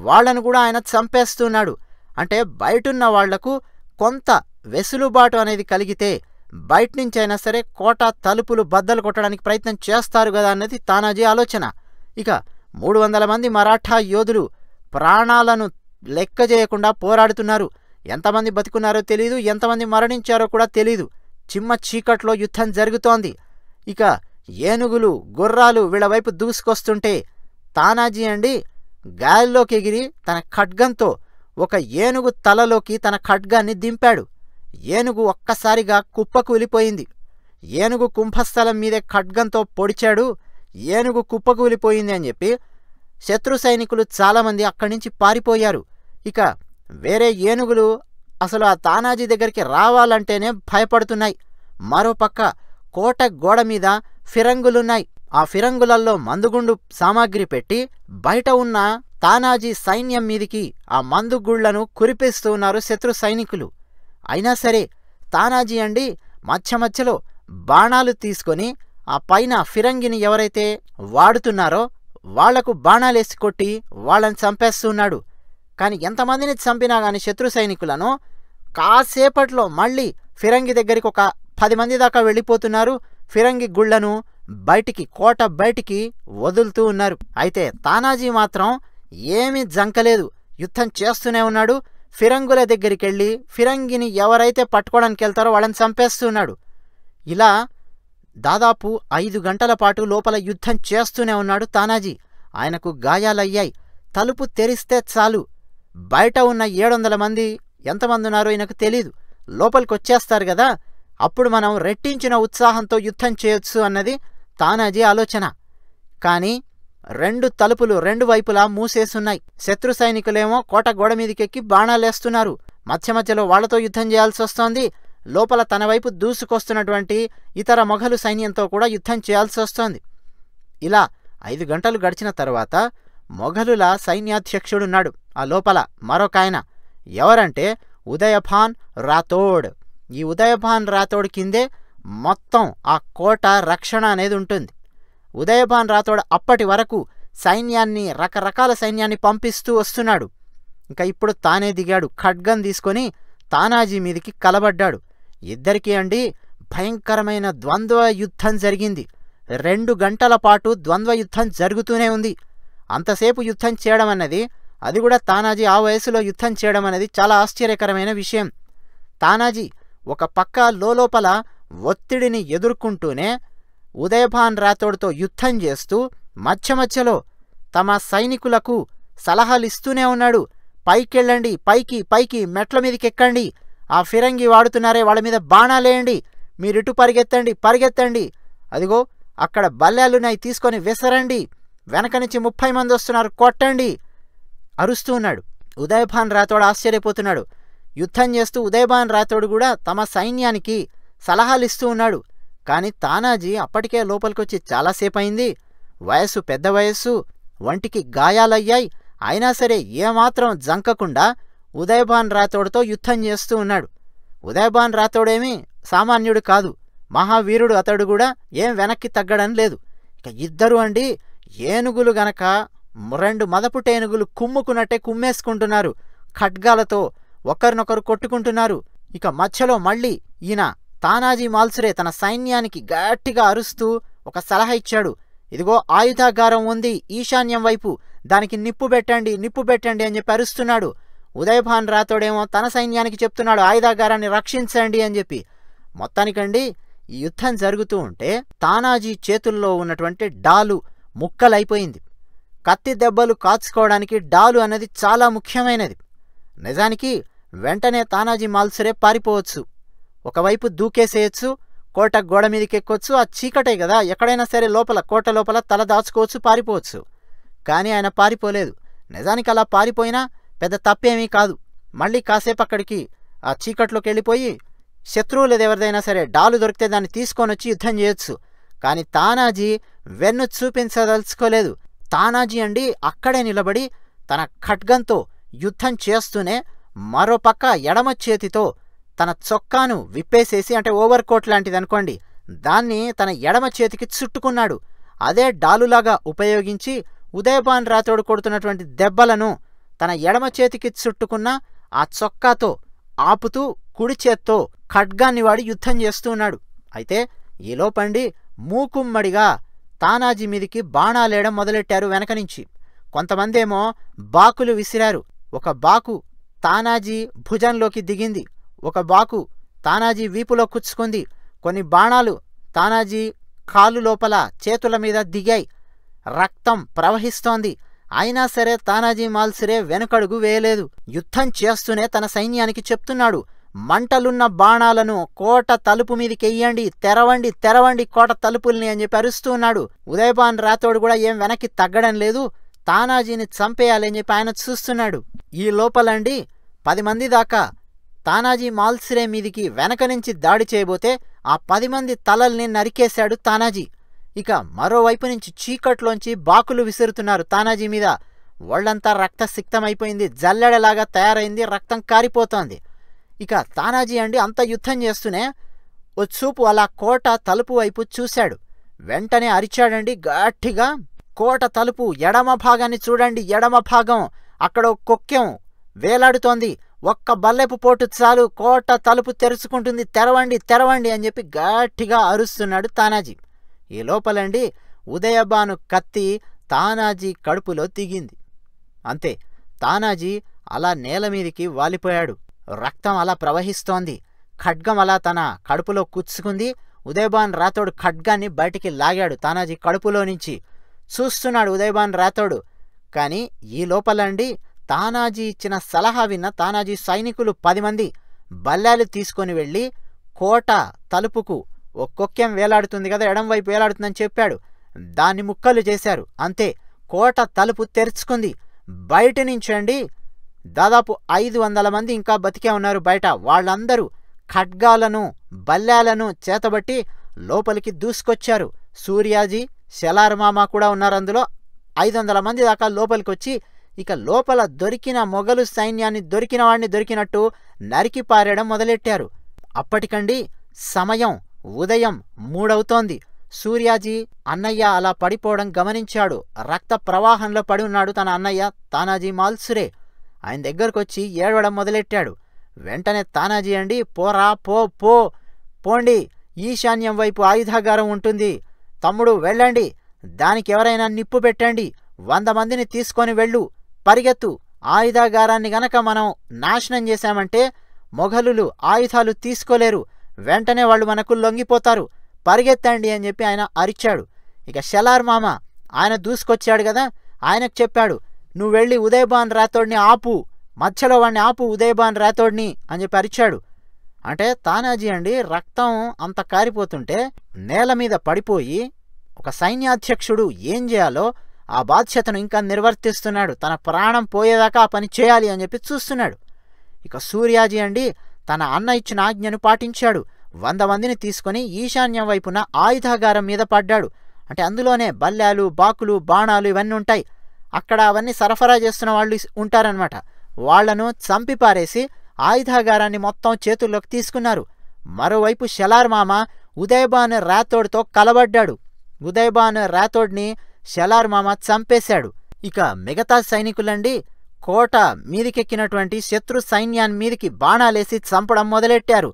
వాళ్లను కూడా ఆయన చంపేస్తున్నాడు అంటే బయటున్న వాళ్లకు కొంత వెసులుబాటు అనేది కలిగితే బయట సరే కోట తలుపులు బద్దలు కొట్టడానికి ప్రయత్నం చేస్తారు కదా అన్నది తానాజీ ఆలోచన ఇక మూడు వందల మంది మరాఠా యోధులు ప్రాణాలను లెక్క చేయకుండా పోరాడుతున్నారు ఎంతమంది బతుకున్నారో తెలియదు ఎంతమంది మరణించారో కూడా తెలియదు చిమ్మ చీకట్లో యుద్ధం జరుగుతోంది ఇక ఏనుగులు గుర్రాలు వీళ్ళ వైపు దూసుకొస్తుంటే తానాజీ అండి గాలిలోకి ఎగిరి తన ఖడ్గంతో ఒక ఏనుగు తలలోకి తన ఖడ్గాన్ని దింపాడు ఏనుగు ఒక్కసారిగా కుప్పకూలిపోయింది ఏనుగు కుంభస్థలం మీదే ఖడ్గంతో పొడిచాడు ఏనుగు కుప్పకూలిపోయింది అని చెప్పి శత్రు సైనికులు చాలామంది అక్కడి నుంచి పారిపోయారు ఇక వేరే ఏనుగులు అసలు ఆ తానాజీ దగ్గరికి రావాలంటేనే భయపడుతున్నాయి మరోపక్క కోట గోడ మీద ఫిరంగులున్నాయి ఆ ఫిరంగులల్లో మందుగుండు సామాగ్రి పెట్టి బయట ఉన్న తానాజీ సైన్యం మీదికి ఆ మందుగుళ్లను కురిపిస్తూ ఉన్నారు శత్రు సైనికులు అయినా సరే తానాజీ అండి మధ్య మధ్యలో బాణాలు తీసుకొని ఆ పైన ఫిరంగిని ఎవరైతే వాడుతున్నారో వాళ్లకు బాణాలేసి కొట్టి వాళ్ళని చంపేస్తున్నాడు కానీ ఎంతమందిని చంపినా కానీ శత్రు సైనికులను కాసేపట్లో మళ్ళీ ఫిరంగి దగ్గరికి ఒక పది మంది దాకా వెళ్ళిపోతున్నారు ఫిరంగి గుళ్లను బయటికి కోట బయటికి వదులుతూ ఉన్నారు అయితే తానాజీ మాత్రం ఏమీ జంకలేదు యుద్ధం చేస్తూనే ఉన్నాడు ఫిరంగుల దగ్గరికి వెళ్ళి ఫిరంగిని ఎవరైతే పట్టుకోవడానికి వెళ్తారో వాళ్ళని చంపేస్తున్నాడు ఇలా దాదాపు ఐదు గంటల పాటు లోపల యుద్ధం చేస్తూనే ఉన్నాడు తానాజీ ఆయనకు గాయాలయ్యాయి తలుపు తెరిస్తే చాలు బయట ఉన్న ఏడు వందల మంది ఎంతమంది ఉన్నారో ఈయనకు తెలీదు లోపలికి వచ్చేస్తారు కదా అప్పుడు మనం రెట్టించిన ఉత్సాహంతో యుద్ధం చేయొచ్చు అన్నది తానాజీ ఆలోచన కానీ రెండు తలుపులు రెండు వైపులా మూసేసున్నాయి శత్రు సైనికులేమో కోట గోడ మీదకెక్కి బాణాలేస్తున్నారు మధ్య మధ్యలో వాళ్లతో యుద్ధం చేయాల్సి వస్తోంది లోపల తన వైపు దూసుకొస్తున్నటువంటి ఇతర మొఘలు సైన్యంతో కూడా యుద్ధం చేయాల్సి వస్తోంది ఇలా ఐదు గంటలు గడిచిన తర్వాత మొఘలుల సైన్యాధ్యక్షుడున్నాడు ఆ లోపల మరొకాయన ఎవరంటే ఉదయభాన్ రాథోడ్ ఈ ఉదయభాన్ రాథోడ్ కిందే మొత్తం ఆ కోట రక్షణ అనేది ఉంటుంది ఉదయభాన్ రాథోడ్ అప్పటి వరకు సైన్యాన్ని రకరకాల సైన్యాన్ని పంపిస్తూ వస్తున్నాడు ఇంకా ఇప్పుడు తానే దిగాడు ఖడ్గం తీసుకొని తానాజీ మీదికి కలబడ్డాడు ఇద్దరికీ అండి భయంకరమైన ద్వంద్వ యుద్ధం జరిగింది రెండు గంటల పాటు ద్వంద్వ యుద్ధం జరుగుతూనే ఉంది అంతసేపు యుద్ధం చేయడం అన్నది అది కూడా తానాజీ ఆ వయసులో యుద్ధం చేయడం అనేది చాలా ఆశ్చర్యకరమైన విషయం తానాజీ ఒక పక్క లోపల ఒత్తిడిని ఎదుర్కొంటూనే ఉదయభాన్ రాథోడ్తో యుద్ధం చేస్తూ మధ్య మధ్యలో తమ సైనికులకు సలహాలిస్తూనే ఉన్నాడు పైకెళ్ళండి పైకి పైకి మెట్ల మీదకెక్కండి ఆ ఫిరంగి వాడుతున్నారే వాళ్ళ మీద బాణాలేయండి మీరిటు పరిగెత్తండి పరిగెత్తండి అదిగో అక్కడ బల్లాలున్నాయి తీసుకొని విసరండి వెనక నుంచి ముప్పై మంది వస్తున్నారు కొట్టండి అరుస్తూ ఉన్నాడు ఉదయభాన్ రాథోడ్ ఆశ్చర్యపోతున్నాడు యుద్ధం చేస్తూ ఉదయభాన్ రాథోడ్ కూడా తమ సైన్యానికి సలహాలు ఇస్తూ ఉన్నాడు కానీ తానాజీ అప్పటికే లోపలికొచ్చి చాలాసేపు అయింది వయస్సు పెద్ద వయస్సు వంటికి గాయాలయ్యాయి అయినా సరే ఏమాత్రం జంకకుండా ఉదయభాన్ రాథోడ్తో యుద్ధం చేస్తూ ఉన్నాడు ఉదయభాన్ రాథోడేమీ సామాన్యుడు కాదు మహావీరుడు అతడు కూడా ఏం వెనక్కి తగ్గడం లేదు ఇక ఇద్దరు అండి ఏనుగులు గనక రెండు మదపుటేనుగులు కుమ్ముకున్నట్టే కుమ్మేసుకుంటున్నారు ఖడ్గాలతో ఒకరినొకరు కొట్టుకుంటున్నారు ఇక మధ్యలో మళ్ళీ ఈయన తానాజీ మాల్సురే తన సైన్యానికి గట్టిగా అరుస్తూ ఒక సలహా ఇచ్చాడు ఇదిగో ఆయుధాగారం ఉంది ఈశాన్యం వైపు దానికి నిప్పు పెట్టండి నిప్పు పెట్టండి అని చెప్పి అరుస్తున్నాడు ఉదయభాన్ రాతోడేమో తన సైన్యానికి చెప్తున్నాడు ఆయుధాగారాన్ని రక్షించండి అని చెప్పి మొత్తానికండి ఈ యుద్ధం జరుగుతూ ఉంటే తానాజీ చేతుల్లో ఉన్నటువంటి డాలు ముక్కలైపోయింది కత్తి దెబ్బలు కాచుకోవడానికి డాలు అన్నది చాలా ముఖ్యమైనది నిజానికి వెంటనే తానాజీ మాల్సురే పారిపోవచ్చు ఒకవైపు దూకేసేయచ్చు కోట గోడ మీదకి ఎక్కొచ్చు ఆ చీకటే కదా ఎక్కడైనా సరే లోపల కోట లోపల తల దాచుకోవచ్చు పారిపోవచ్చు కానీ ఆయన పారిపోలేదు నిజానికి అలా పారిపోయినా పెద్ద తప్పేమీ కాదు మళ్ళీ కాసేపు అక్కడికి ఆ చీకట్లోకి వెళ్ళిపోయి శత్రువులు ఎవరిదైనా సరే డాలు దొరికితే దాన్ని తీసుకొని వచ్చి యుద్ధం చేయొచ్చు కానీ తానాజీ వెన్ను చూపించదలుచుకోలేదు తానాజీ అండి అక్కడే నిలబడి తన ఖడ్గంతో యుద్ధం చేస్తూనే మరోపక్క ఎడమ చేతితో తన చొక్కాను విప్పేసేసి అంటే ఓవర్ కోట్ లాంటిది అనుకోండి దాన్ని తన ఎడమ చేతికి చుట్టుకున్నాడు అదే డాలులాగా ఉపయోగించి ఉదయబాన్ రాతోడు కొడుతున్నటువంటి దెబ్బలను తన ఎడమ చేతికి చుట్టుకున్న ఆ చొక్కాతో ఆపుతూ కుడి చేత్తో ఖడ్గాన్ని వాడి యుద్ధం చేస్తూ ఉన్నాడు అయితే ఈలోపండి మూకుమ్మడిగా తానాజీ మీదికి బాణాలేయడం మొదలెట్టారు వెనక నుంచి కొంతమందేమో బాకులు విసిరారు ఒక బాకు తానాజీ భుజంలోకి దిగింది ఒక బాకు తానాజీ వీపులో కుచ్చుకుంది కొన్ని బాణాలు తానాజీ కాలు లోపల చేతుల మీద దిగాయి రక్తం ప్రవహిస్తోంది అయినా సరే తానాజీ మాల్సిరే వెనుకడుగు వేయలేదు యుద్ధం చేస్తూనే తన సైన్యానికి చెప్తున్నాడు మంటలున్న బాణాలను కోట తలుపు మీదికెయ్యండి తెరవండి తెరవండి కోట తలుపుల్ని అని చెప్పి అరుస్తూ ఉన్నాడు ఉదయభాన్ రాథోడ్ కూడా ఏం వెనక్కి తగ్గడం లేదు తానాజీని చంపేయాలి అని చెప్పి ఆయన చూస్తున్నాడు ఈ లోపలండి పది మంది దాకా తానాజీ మాల్సిరే మీదికి వెనక నుంచి దాడి చేయబోతే ఆ పది మంది తలల్ని నరికేశాడు తానాజీ ఇక మరోవైపు నుంచి చీకట్లోంచి బాకులు విసురుతున్నారు తానాజీ మీద ఒళ్ళంతా రక్తసిక్తమైపోయింది జల్లెడలాగా తయారైంది రక్తం కారిపోతోంది ఇక తానాజీ అండి అంత యుద్ధం చేస్తూనే చూపు అలా కోట తలుపు వైపు చూశాడు వెంటనే అరిచాడండి గట్టిగా కోట తలుపు ఎడమ భాగాన్ని చూడండి ఎడమ భాగం అక్కడ కొక్కెం వేలాడుతోంది ఒక్క బల్లెపు పోటు చాలు కోట తలుపు తెరుచుకుంటుంది తెరవండి తెరవండి అని చెప్పి గట్టిగా అరుస్తున్నాడు తానాజీ ఈ లోపలండి ఉదయబాను కత్తి తానాజీ కడుపులో దిగింది అంతే తానాజీ అలా నేల మీదికి వాలిపోయాడు రక్తం అలా ప్రవహిస్తోంది ఖడ్గం అలా తన కడుపులో కూర్చుకుంది ఉదయబాన్ రాతోడు ఖడ్గాన్ని బయటికి లాగాడు తానాజీ కడుపులో నుంచి చూస్తున్నాడు ఉదయబాన్ రాతోడు కానీ ఈ లోపలండి తానాజీ ఇచ్చిన సలహా విన్న తానాజీ సైనికులు పది మంది బల్లాలు తీసుకొని వెళ్ళి కోట తలుపుకు ఒక్కొక్కెం వేలాడుతుంది కదా ఎడంవైపు వేలాడుతుందని చెప్పాడు దాన్ని ముక్కలు చేశారు అంతే కోట తలుపు తెరుచుకుంది బయట నుంచండి దాదాపు ఐదు వందల మంది ఇంకా బతికే ఉన్నారు బయట వాళ్ళందరూ ఖడ్గాలను బల్లాలను చేతబట్టి లోపలికి దూసుకొచ్చారు సూర్యాజీ శలారమామ కూడా ఉన్నారు అందులో ఐదు వందల మంది దాకా లోపలికి వచ్చి ఇక లోపల దొరికిన మొఘలు సైన్యాన్ని దొరికిన వాడిని దొరికినట్టు నరికి పారేయడం మొదలెట్టారు అప్పటికండి సమయం ఉదయం మూడవుతోంది సూర్యాజీ అన్నయ్య అలా పడిపోవడం గమనించాడు రక్త ప్రవాహంలో పడి ఉన్నాడు తన అన్నయ్య తానాజీ మాల్సురే ఆయన దగ్గరకు వచ్చి ఏడవడం మొదలెట్టాడు వెంటనే తానాజీ అండి పోరా పో పో పోండి ఈశాన్యం వైపు ఆయుధాగారం ఉంటుంది తమ్ముడు వెళ్ళండి దానికి ఎవరైనా నిప్పు పెట్టండి వంద మందిని తీసుకొని వెళ్ళు పరిగెత్తు ఆయుధాగారాన్ని గనక మనం నాశనం చేశామంటే మొఘలులు ఆయుధాలు తీసుకోలేరు వెంటనే వాళ్ళు మనకు లొంగిపోతారు పరిగెత్తండి అని చెప్పి ఆయన అరిచాడు ఇక షెలార్ మామ ఆయన దూసుకొచ్చాడు కదా ఆయనకు చెప్పాడు నువ్వు వెళ్ళి ఉదయభాన్ రాథోడ్ని ఆపు మధ్యలో వాడిని ఆపు ఉదయభాన్ రాథోడ్ని అని చెప్పి అరిచాడు అంటే తానాజీ అండి రక్తం అంత కారిపోతుంటే నేల మీద పడిపోయి ఒక సైన్యాధ్యక్షుడు ఏం చేయాలో ఆ బాధ్యతను ఇంకా నిర్వర్తిస్తున్నాడు తన ప్రాణం పోయేదాకా ఆ పని చేయాలి అని చెప్పి చూస్తున్నాడు ఇక సూర్యాజీ అండి తన అన్న ఇచ్చిన ఆజ్ఞను పాటించాడు వంద మందిని తీసుకుని ఈశాన్యం వైపున ఆయుధాగారం మీద పడ్డాడు అంటే అందులోనే బల్లాలు బాకులు బాణాలు ఇవన్నీ ఉంటాయి అక్కడ అవన్నీ సరఫరా చేస్తున్న వాళ్ళు ఉంటారనమాట వాళ్లను చంపిపారేసి ఆయుధాగారాన్ని మొత్తం చేతుల్లోకి తీసుకున్నారు మరోవైపు షెలార్ మామ ఉదయబాన్ రాథోడ్తో కలబడ్డాడు ఉదయబాన్ రాథోడ్ని షలార్ మామ చంపేశాడు ఇక మిగతా సైనికులండి కోట మీదికెక్కినటువంటి శత్రు సైన్యాన్ని మీదికి బాణాలేసి చంపడం మొదలెట్టారు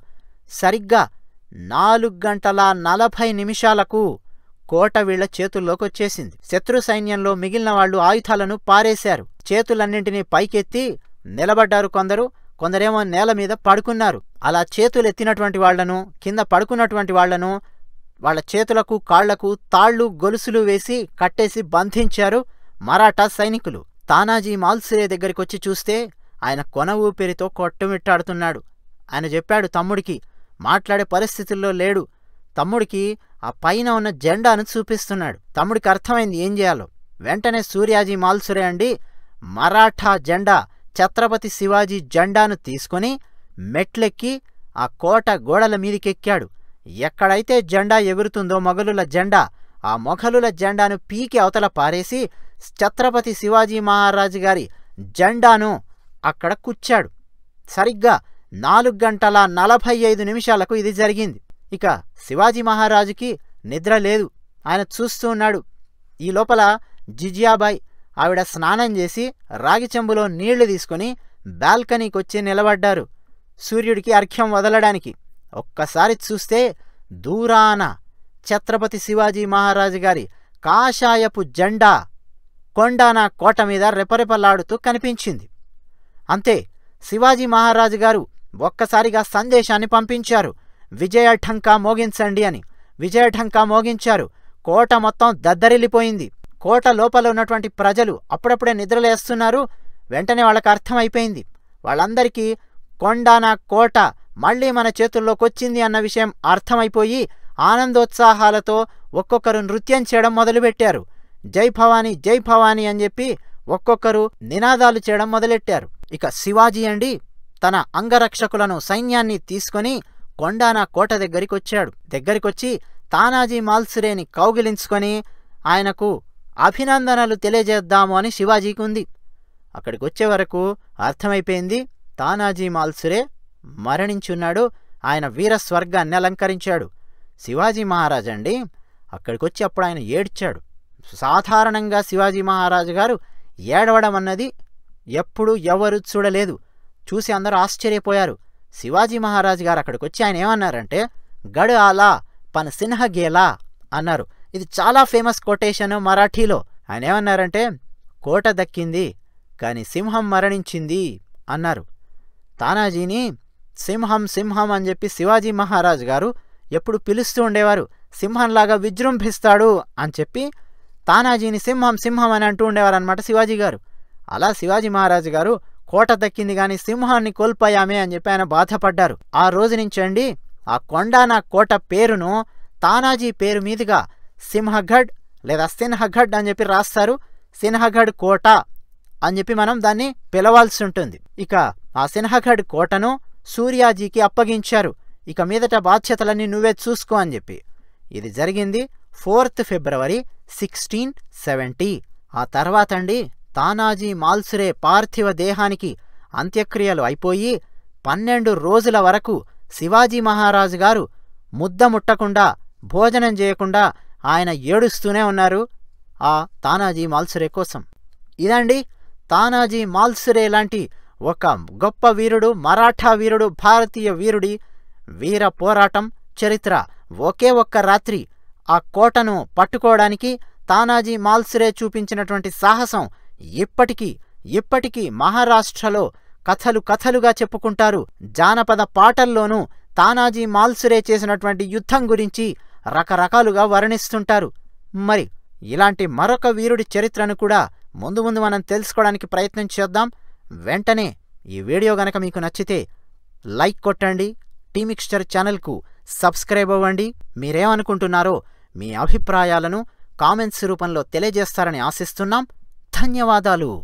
సరిగ్గా నాలుగు గంటల నలభై నిమిషాలకు కోట వీళ్ల చేతుల్లోకొచ్చేసింది శత్రు సైన్యంలో మిగిలిన వాళ్లు ఆయుధాలను పారేశారు చేతులన్నింటినీ పైకెత్తి నిలబడ్డారు కొందరు కొందరేమో నేల మీద పడుకున్నారు అలా చేతులెత్తినటువంటి వాళ్లను కింద పడుకున్నటువంటి వాళ్లను వాళ్ల చేతులకు కాళ్లకు తాళ్లు గొలుసులు వేసి కట్టేసి బంధించారు మరాఠా సైనికులు తానాజీ మాల్సిరే దగ్గరికొచ్చి చూస్తే ఆయన కొన ఊపిరితో కొట్టుమిట్టాడుతున్నాడు ఆయన చెప్పాడు తమ్ముడికి మాట్లాడే పరిస్థితుల్లో లేడు తమ్ముడికి ఆ పైన ఉన్న జెండాను చూపిస్తున్నాడు తమ్ముడికి అర్థమైంది ఏం చేయాలో వెంటనే సూర్యాజీ మాల్సురే అండి మరాఠా జెండా ఛత్రపతి శివాజీ జెండాను తీసుకొని మెట్లెక్కి ఆ కోట గోడల మీదికెక్కాడు ఎక్కడైతే జెండా ఎగురుతుందో మొఘలుల జెండా ఆ మొఘలుల జెండాను పీకి అవతల పారేసి ఛత్రపతి శివాజీ మహారాజు గారి జెండాను అక్కడ కుచ్చాడు సరిగ్గా నాలుగు గంటల నలభై ఐదు నిమిషాలకు ఇది జరిగింది ఇక శివాజీ మహారాజుకి నిద్ర లేదు ఆయన చూస్తూ ఉన్నాడు ఈ లోపల జిజియాబాయ్ ఆవిడ స్నానం చేసి రాగి చెంబులో నీళ్లు తీసుకుని బాల్కనీకి వచ్చి నిలబడ్డారు సూర్యుడికి అర్ఘ్యం వదలడానికి ఒక్కసారి చూస్తే దూరాన ఛత్రపతి శివాజీ మహారాజు గారి కాషాయపు జెండా కొండానా కోట మీద రెపరెపలాడుతూ కనిపించింది అంతే శివాజీ మహారాజు గారు ఒక్కసారిగా సందేశాన్ని పంపించారు విజయ ఢంకా మోగించండి అని విజయ ఢంకా మోగించారు కోట మొత్తం దద్దరిల్లిపోయింది కోట లోపల ఉన్నటువంటి ప్రజలు అప్పుడప్పుడే నిద్రలేస్తున్నారు వెంటనే వాళ్ళకు అర్థమైపోయింది వాళ్ళందరికీ కొండాన కోట మళ్ళీ మన చేతుల్లోకి వచ్చింది అన్న విషయం అర్థమైపోయి ఆనందోత్సాహాలతో ఒక్కొక్కరు నృత్యం చేయడం మొదలుపెట్టారు జై భవాని జై భవానీ అని చెప్పి ఒక్కొక్కరు నినాదాలు చేయడం మొదలెట్టారు ఇక శివాజీ అండి తన అంగరక్షకులను సైన్యాన్ని తీసుకొని కొండానా కోట దగ్గరికి వచ్చాడు దగ్గరికొచ్చి తానాజీ మాల్సురేని కౌగిలించుకొని ఆయనకు అభినందనలు తెలియజేద్దాము అని శివాజీకి ఉంది అక్కడికి వచ్చే వరకు అర్థమైపోయింది తానాజీ మాల్సురే మరణించున్నాడు ఆయన వీరస్వర్గాన్ని అలంకరించాడు శివాజీ మహారాజ్ అండి అక్కడికొచ్చి అప్పుడు ఆయన ఏడ్చాడు సాధారణంగా శివాజీ మహారాజు గారు ఏడవడం అన్నది ఎప్పుడూ ఎవరు చూడలేదు చూసి అందరూ ఆశ్చర్యపోయారు శివాజీ మహారాజ్ గారు అక్కడికి వచ్చి ఆయన ఏమన్నారంటే గడు ఆలా పన సిన్హ గేలా అన్నారు ఇది చాలా ఫేమస్ కొటేషన్ మరాఠీలో ఆయన ఏమన్నారంటే కోట దక్కింది కానీ సింహం మరణించింది అన్నారు తానాజీని సింహం సింహం అని చెప్పి శివాజీ మహారాజ్ గారు ఎప్పుడు పిలుస్తూ ఉండేవారు సింహంలాగా విజృంభిస్తాడు అని చెప్పి తానాజీని సింహం సింహం అని అంటూ ఉండేవారు అనమాట శివాజీ గారు అలా శివాజీ మహారాజు గారు కోట దక్కింది గాని సింహాన్ని కోల్పోయామే అని చెప్పి ఆయన బాధపడ్డారు ఆ రోజు నుంచండి ఆ కొండానా నా కోట పేరును తానాజీ పేరు మీదుగా సింహగఢ్ లేదా సిన్హగఢ్ అని చెప్పి రాస్తారు సిన్హగఢ్ కోట అని చెప్పి మనం దాన్ని పిలవాల్సి ఉంటుంది ఇక ఆ సిన్హగఢ్ కోటను సూర్యాజీకి అప్పగించారు ఇక మీదట బాధ్యతలన్నీ నువ్వే చూసుకో అని చెప్పి ఇది జరిగింది ఫోర్త్ ఫిబ్రవరి సిక్స్టీన్ సెవెంటీ ఆ తర్వాత అండి తానాజీ మాల్సురే పార్థివ దేహానికి అంత్యక్రియలు అయిపోయి పన్నెండు రోజుల వరకు శివాజీ మహారాజుగారు ముద్దముట్టకుండా ముద్ద ముట్టకుండా భోజనం చేయకుండా ఆయన ఏడుస్తూనే ఉన్నారు ఆ తానాజీ మాల్సురే కోసం ఇదండి తానాజీ మాల్సురే లాంటి ఒక గొప్ప వీరుడు మరాఠా వీరుడు భారతీయ వీరుడి వీర పోరాటం చరిత్ర ఒకే ఒక్క రాత్రి ఆ కోటను పట్టుకోవడానికి తానాజీ మాల్సురే చూపించినటువంటి సాహసం ఇప్పటికీ ఇప్పటికీ మహారాష్ట్రలో కథలు కథలుగా చెప్పుకుంటారు జానపద పాటల్లోనూ తానాజీ మాల్సురే చేసినటువంటి యుద్ధం గురించి రకరకాలుగా వర్ణిస్తుంటారు మరి ఇలాంటి మరొక వీరుడి చరిత్రను కూడా ముందు ముందు మనం తెలుసుకోవడానికి ప్రయత్నం చేద్దాం వెంటనే ఈ వీడియో గనక మీకు నచ్చితే లైక్ కొట్టండి టీమిక్స్చర్ ఛానల్కు సబ్స్క్రైబ్ అవ్వండి మీరేమనుకుంటున్నారో మీ అభిప్రాయాలను కామెంట్స్ రూపంలో తెలియజేస్తారని ఆశిస్తున్నాం ధన్యవాదాలు